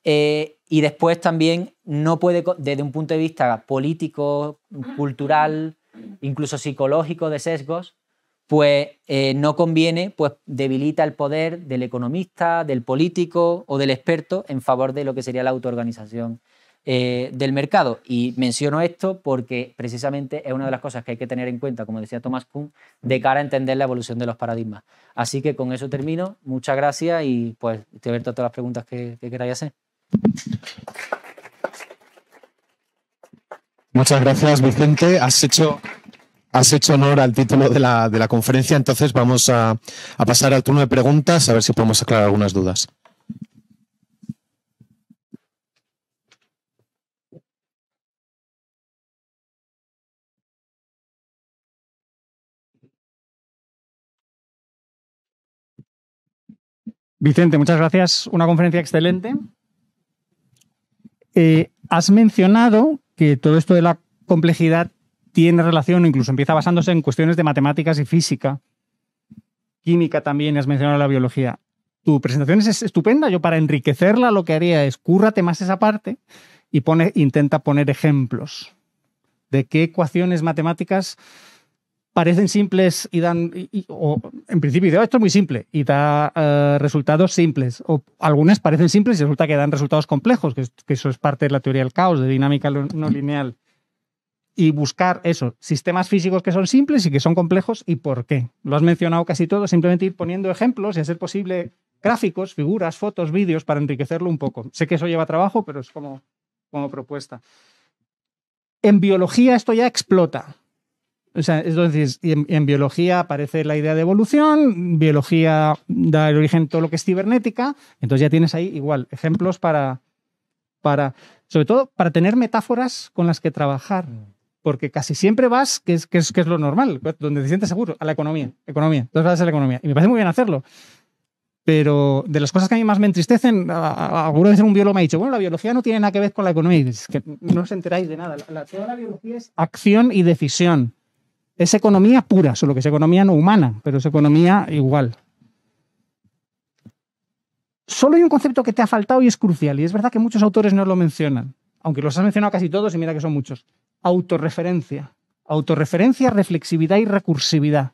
Eh, y después también no puede, desde un punto de vista político, cultural, incluso psicológico de sesgos, pues eh, no conviene, pues debilita el poder del economista, del político o del experto en favor de lo que sería la autoorganización eh, del mercado. Y menciono esto porque precisamente es una de las cosas que hay que tener en cuenta, como decía Thomas Kuhn, de cara a entender la evolución de los paradigmas. Así que con eso termino. Muchas gracias y pues estoy abierto a todas las preguntas que, que queráis hacer. Muchas gracias, Vicente. Has hecho Has hecho honor al título de la, de la conferencia, entonces vamos a, pasar al turno de preguntas, a ver si podemos aclarar algunas dudas. Vicente, muchas gracias. Una conferencia excelente. Eh, has mencionado que todo esto de la complejidad tiene relación incluso empieza basándose en cuestiones de matemáticas y física. Química también, has mencionado la biología. Tu presentación es estupenda. Yo para enriquecerla lo que haría es cúrrate más esa parte y pone, intenta poner ejemplos de qué ecuaciones matemáticas parecen simples y dan, o en principio, oh, esto es muy simple y da eh, resultados simples, o algunas parecen simples y resulta que dan resultados complejos, que, eso es parte de la teoría del caos, de dinámica no lineal y buscar eso, sistemas físicos que son simples y que son complejos y por qué. Lo has mencionado casi todo, simplemente ir poniendo ejemplos y hacer posible gráficos, figuras, fotos, vídeos para enriquecerlo un poco. Sé que eso lleva trabajo, pero es como, como propuesta. En biología esto ya explota. O sea, entonces, en, biología aparece la idea de evolución, biología da el origen a todo lo que es cibernética, entonces ya tienes ahí igual ejemplos para, para, sobre todo, para tener metáforas con las que trabajar. Mm porque casi siempre vas, que es, lo normal, pues, donde te sientes seguro, a la economía, economía, entonces vas a la economía. Y me parece muy bien hacerlo. Pero de las cosas que a mí más me entristecen, de vez un biólogo me ha dicho, bueno, la biología no tiene nada que ver con la economía. Y es que no os enteráis de nada. toda la biología es acción y decisión. Es economía pura, solo que es economía no humana, pero es economía igual. Solo hay un concepto que te ha faltado y es crucial, y es verdad que muchos autores no lo mencionan, aunque los has mencionado casi todos y mira que son muchos, autorreferencia. Autorreferencia, reflexividad y recursividad.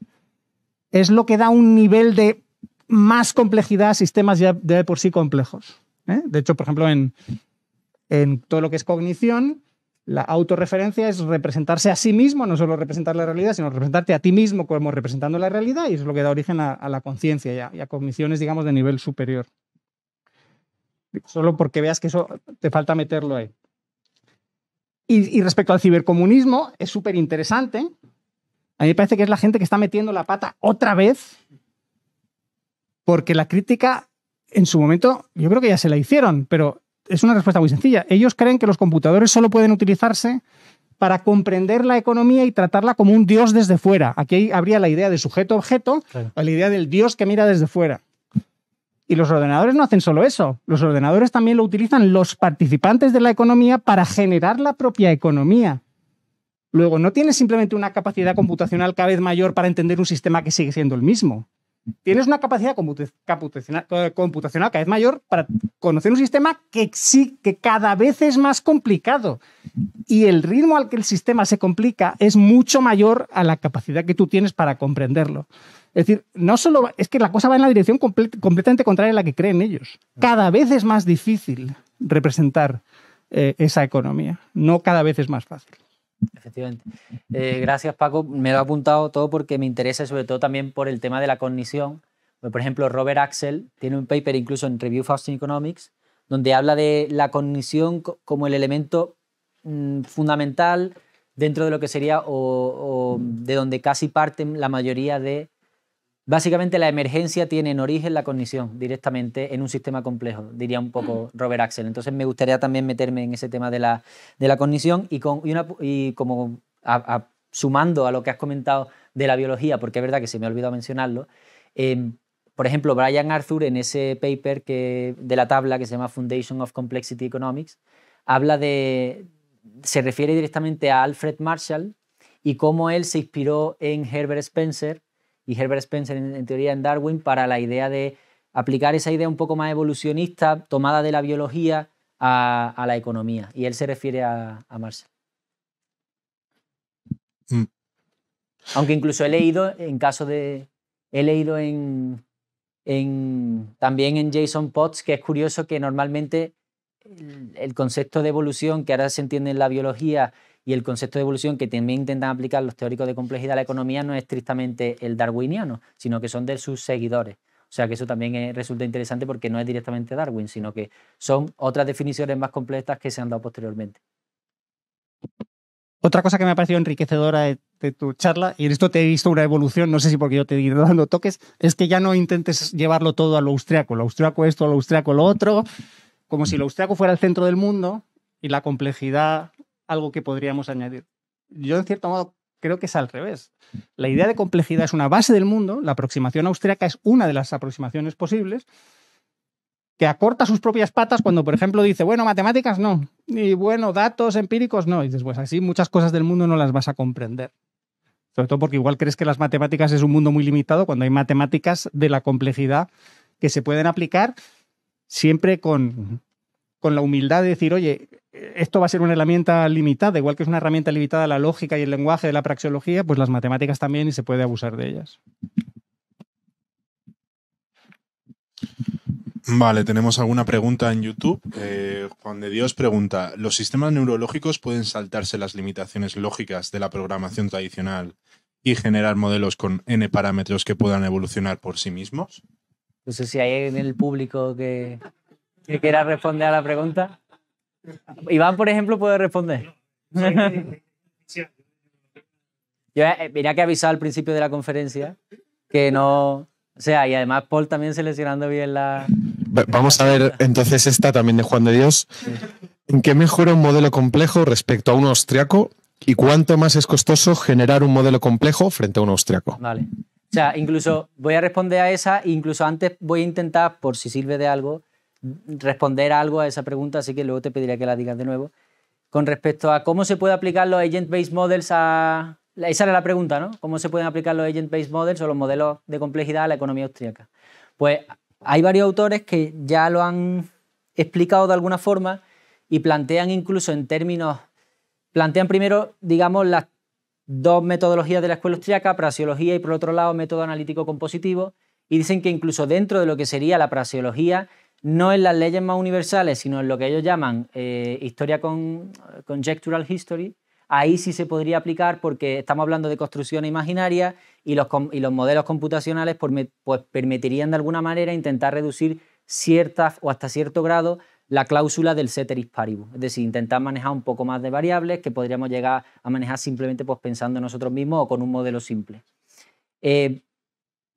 Es lo que da un nivel de más complejidad a sistemas ya de por sí complejos. ¿eh? De hecho, por ejemplo, en, todo lo que es cognición, la autorreferencia es representarse a sí mismo, no solo representar la realidad, sino representarte a ti mismo como representando la realidad, y es lo que da origen a, la conciencia y, y, a cogniciones, digamos, de nivel superior. Solo porque veas que eso te falta meterlo ahí. Y, respecto al cibercomunismo, es súper interesante. A mí me parece que es la gente que está metiendo la pata otra vez, porque la crítica en su momento, yo creo que ya se la hicieron, pero es una respuesta muy sencilla. Ellos creen que los computadores solo pueden utilizarse para comprender la economía y tratarla como un dios desde fuera. Aquí habría la idea de sujeto-objeto la idea del dios que mira desde fuera. Y los ordenadores no hacen solo eso, los ordenadores también lo utilizan los participantes de la economía para generar la propia economía. Luego, no tienes simplemente una capacidad computacional cada vez mayor para entender un sistema que sigue siendo el mismo. Tienes una capacidad eh, computacional, cada vez mayor para conocer un sistema que, que cada vez es más complicado. Y el ritmo al que el sistema se complica es mucho mayor a la capacidad que tú tienes para comprenderlo. Es decir, no solo es que la cosa va en la dirección completamente contraria a la que creen ellos. Cada vez es más difícil representar eh, esa economía, no cada vez es más fácil. Efectivamente. Eh, gracias, Paco. Me lo he apuntado todo porque me interesa, sobre todo también por el tema de la cognición. Pues, por ejemplo, Robert Axel tiene un paper incluso en Review Fasting Economics, donde habla de la cognición como el elemento mm, fundamental dentro de lo que sería o, o, de donde casi parten la mayoría de Básicamente la emergencia tiene en origen la cognición directamente en un sistema complejo, diría un poco mm. Robert Axel. Entonces me gustaría también meterme en ese tema de la, de la cognición y, una, como sumando a lo que has comentado de la biología, porque es verdad que se me ha olvidado mencionarlo, em, por ejemplo, Brian Arthur en ese paper que, de la tabla que se llama Foundation of Complexity Economics, habla de, se refiere directamente a Alfred Marshall y cómo él se inspiró en Herbert Spencer y Herbert Spencer en, teoría en Darwin para la idea de aplicar esa idea un poco más evolucionista tomada de la biología a, la economía. Y él se refiere a, a mm. Aunque incluso he leído, en caso de. He leído en, también en Jason Potts, que es curioso que normalmente el, concepto de evolución que ahora se entiende en la biología y el concepto de evolución que también intentan aplicar los teóricos de complejidad a la economía no es estrictamente el darwiniano, sino que son de sus seguidores. O sea que eso también resulta interesante porque no es directamente Darwin, sino que son otras definiciones más completas que se han dado posteriormente. Otra cosa que me ha parecido enriquecedora de, tu charla, y en esto te he visto una evolución, no sé si porque yo te he ido dando toques, es que ya no intentes llevarlo todo a lo austriaco, lo austriaco esto, lo austriaco lo otro, como si lo austriaco fuera el centro del mundo y la complejidad algo que podríamos añadir. Yo, en cierto modo, creo que es al revés. La idea de complejidad es una base del mundo, la aproximación austríaca es una de las aproximaciones posibles, que acorta sus propias patas cuando, por ejemplo, dice, bueno, matemáticas no, y bueno, datos empíricos no, y dices, pues así muchas cosas del mundo no las vas a comprender. Sobre todo porque igual crees que las matemáticas es un mundo muy limitado cuando hay matemáticas de la complejidad que se pueden aplicar siempre con con la humildad de decir, oye, esto va a ser una herramienta limitada, igual que es una herramienta limitada la lógica y el lenguaje de la praxeología, pues las matemáticas también y se puede abusar de ellas. Vale, tenemos alguna pregunta en YouTube. Eh, Juan de Dios pregunta, ¿los sistemas neurológicos pueden saltarse las limitaciones lógicas de la programación tradicional y generar modelos con n parámetros que puedan evolucionar por sí mismos? No sé si hay en el público que... Que quiera responder a la pregunta. Iván, por ejemplo, puede responder. Yo, eh, mira que avisado al principio de la conferencia que no. O sea, y además Paul también seleccionando bien la. Vamos a ver entonces esta también de Juan de Dios. ¿En qué mejora un modelo complejo respecto a un austriaco y cuánto más es costoso generar un modelo complejo frente a un austriaco? Vale. O sea, incluso voy a responder a esa, incluso antes voy a intentar, por si sirve de algo, responder algo a esa pregunta, así que luego te pediría que la digas de nuevo. Con respecto a cómo se puede aplicar los agent-based models a... Esa era la pregunta, ¿no? ¿Cómo se pueden aplicar los agent-based models o los modelos de complejidad a la economía austríaca? Pues hay varios autores que ya lo han explicado de alguna forma y plantean incluso en términos, plantean primero, digamos, las dos metodologías de la escuela austríaca, praseología y por otro lado método analítico compositivo, y dicen que incluso dentro de lo que sería la praseología no en las leyes más universales, sino en lo que ellos llaman eh, historia con conjectural history, ahí sí se podría aplicar porque estamos hablando de construcción imaginaria y los, modelos computacionales pues, permitirían de alguna manera intentar reducir ciertas o hasta cierto grado la cláusula del ceteris paribus, es decir, intentar manejar un poco más de variables que podríamos llegar a manejar simplemente pues, pensando nosotros mismos o con un modelo simple. Eh,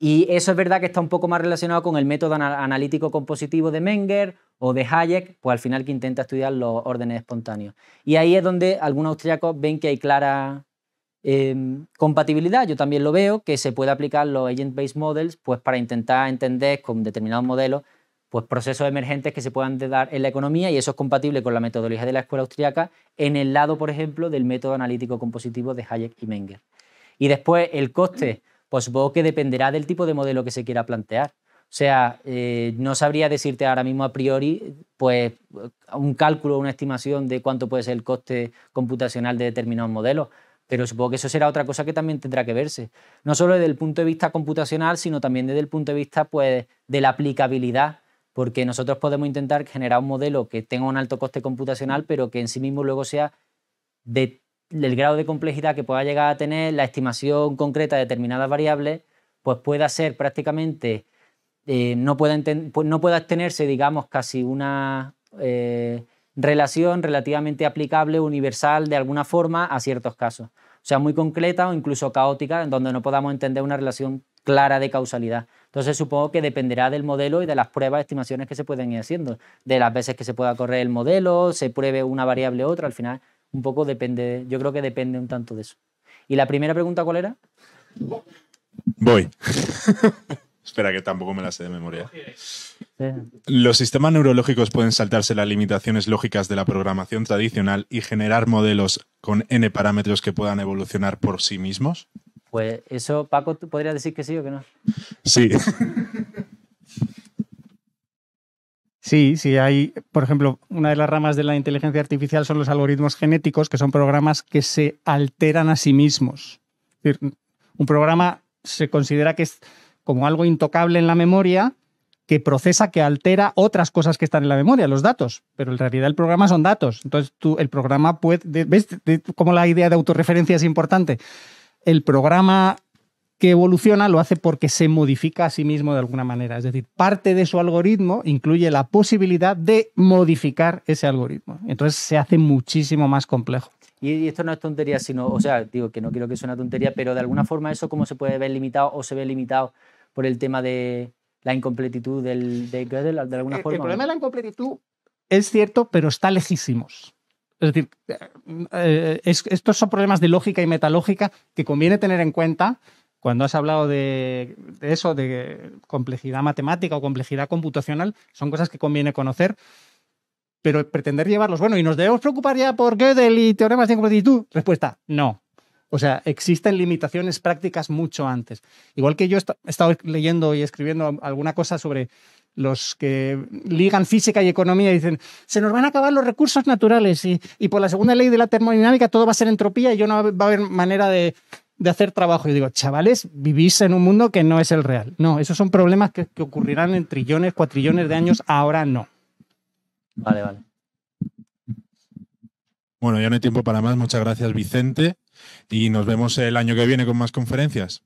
y eso es verdad que está un poco más relacionado con el método analítico compositivo de Menger o de Hayek, pues al final que intenta estudiar los órdenes espontáneos. Y ahí es donde algunos austriacos ven que hay clara em, compatibilidad, yo también lo veo, que se puede aplicar los agent-based models pues para intentar entender con determinados modelos pues procesos emergentes que se puedan dar en la economía y eso es compatible con la metodología de la escuela austriaca en el lado, por ejemplo, del método analítico compositivo de Hayek y Menger. Y después el coste pues supongo que dependerá del tipo de modelo que se quiera plantear. O sea, eh, no sabría decirte ahora mismo a priori pues, un cálculo, una estimación de cuánto puede ser el coste computacional de determinados modelos, pero supongo que eso será otra cosa que también tendrá que verse, no solo desde el punto de vista computacional, sino también desde el punto de vista pues, de la aplicabilidad, porque nosotros podemos intentar generar un modelo que tenga un alto coste computacional, pero que en sí mismo luego sea de el grado de complejidad que pueda llegar a tener la estimación concreta de determinadas variables, pues pueda ser prácticamente, eh, no, pueda pues no digamos, casi una eh, relación relativamente aplicable, universal, de alguna forma, a ciertos casos. O sea, muy concreta o incluso caótica, en donde no podamos entender una relación clara de causalidad. Entonces supongo que dependerá del modelo y de las pruebas, estimaciones que se pueden ir haciendo, de las veces que se pueda correr el modelo, se pruebe una variable u otra, al final un poco depende, yo creo que depende un tanto de eso. ¿Y la primera pregunta cuál era? Voy. Espera, que tampoco me la sé de memoria. Los sistemas neurológicos pueden saltarse las limitaciones lógicas de la programación tradicional y generar modelos con n parámetros que puedan evolucionar por sí mismos. Pues eso, Paco, ¿tú podrías decir que sí o que no? Sí. Sí, sí, hay, por ejemplo, una de las ramas de la inteligencia artificial son los algoritmos genéticos, que son programas que se alteran a sí mismos. decir, un programa se considera que es como algo intocable en la memoria, que procesa, que altera otras cosas que están en la memoria, los datos. Pero en realidad el programa son datos. Entonces tú, el programa puede. ¿Ves cómo la idea de autorreferencia es importante? El programa que evoluciona lo hace porque se modifica a sí mismo de alguna manera. Es decir, parte de su algoritmo incluye la posibilidad de modificar ese algoritmo. Entonces se hace muchísimo más complejo. Y esto no es tontería, sino, o sea, digo que no quiero que suene una tontería, pero de alguna forma eso cómo se puede ver limitado o se ve limitado por el tema de la incompletitud del, de Gödel, de alguna eh, el, forma. problema de la incompletitud es cierto, pero está lejísimos. Es decir, eh, eh, estos son problemas de lógica y metalógica que conviene tener en cuenta cuando has hablado de, eso, de complejidad matemática o complejidad computacional, son cosas que conviene conocer pero pretender llevarlos, bueno, y nos debemos preocupar ya por Gödel y teoremas de incompletitud. Respuesta, no. O sea, existen limitaciones prácticas mucho antes. Igual que yo he estado leyendo y escribiendo alguna cosa sobre los que ligan física y economía y dicen, se nos van a acabar los recursos naturales y, y por la segunda ley de la termodinámica todo va a ser entropía y yo no va a haber manera de, de hacer trabajo. yo digo, chavales, vivís en un mundo que no es el real. No, esos son problemas que, que ocurrirán en trillones, cuatrillones de años, ahora no. Vale, vale. Bueno, ya no hay tiempo para más. Muchas gracias, Vicente. Y nos vemos el año que viene con más conferencias.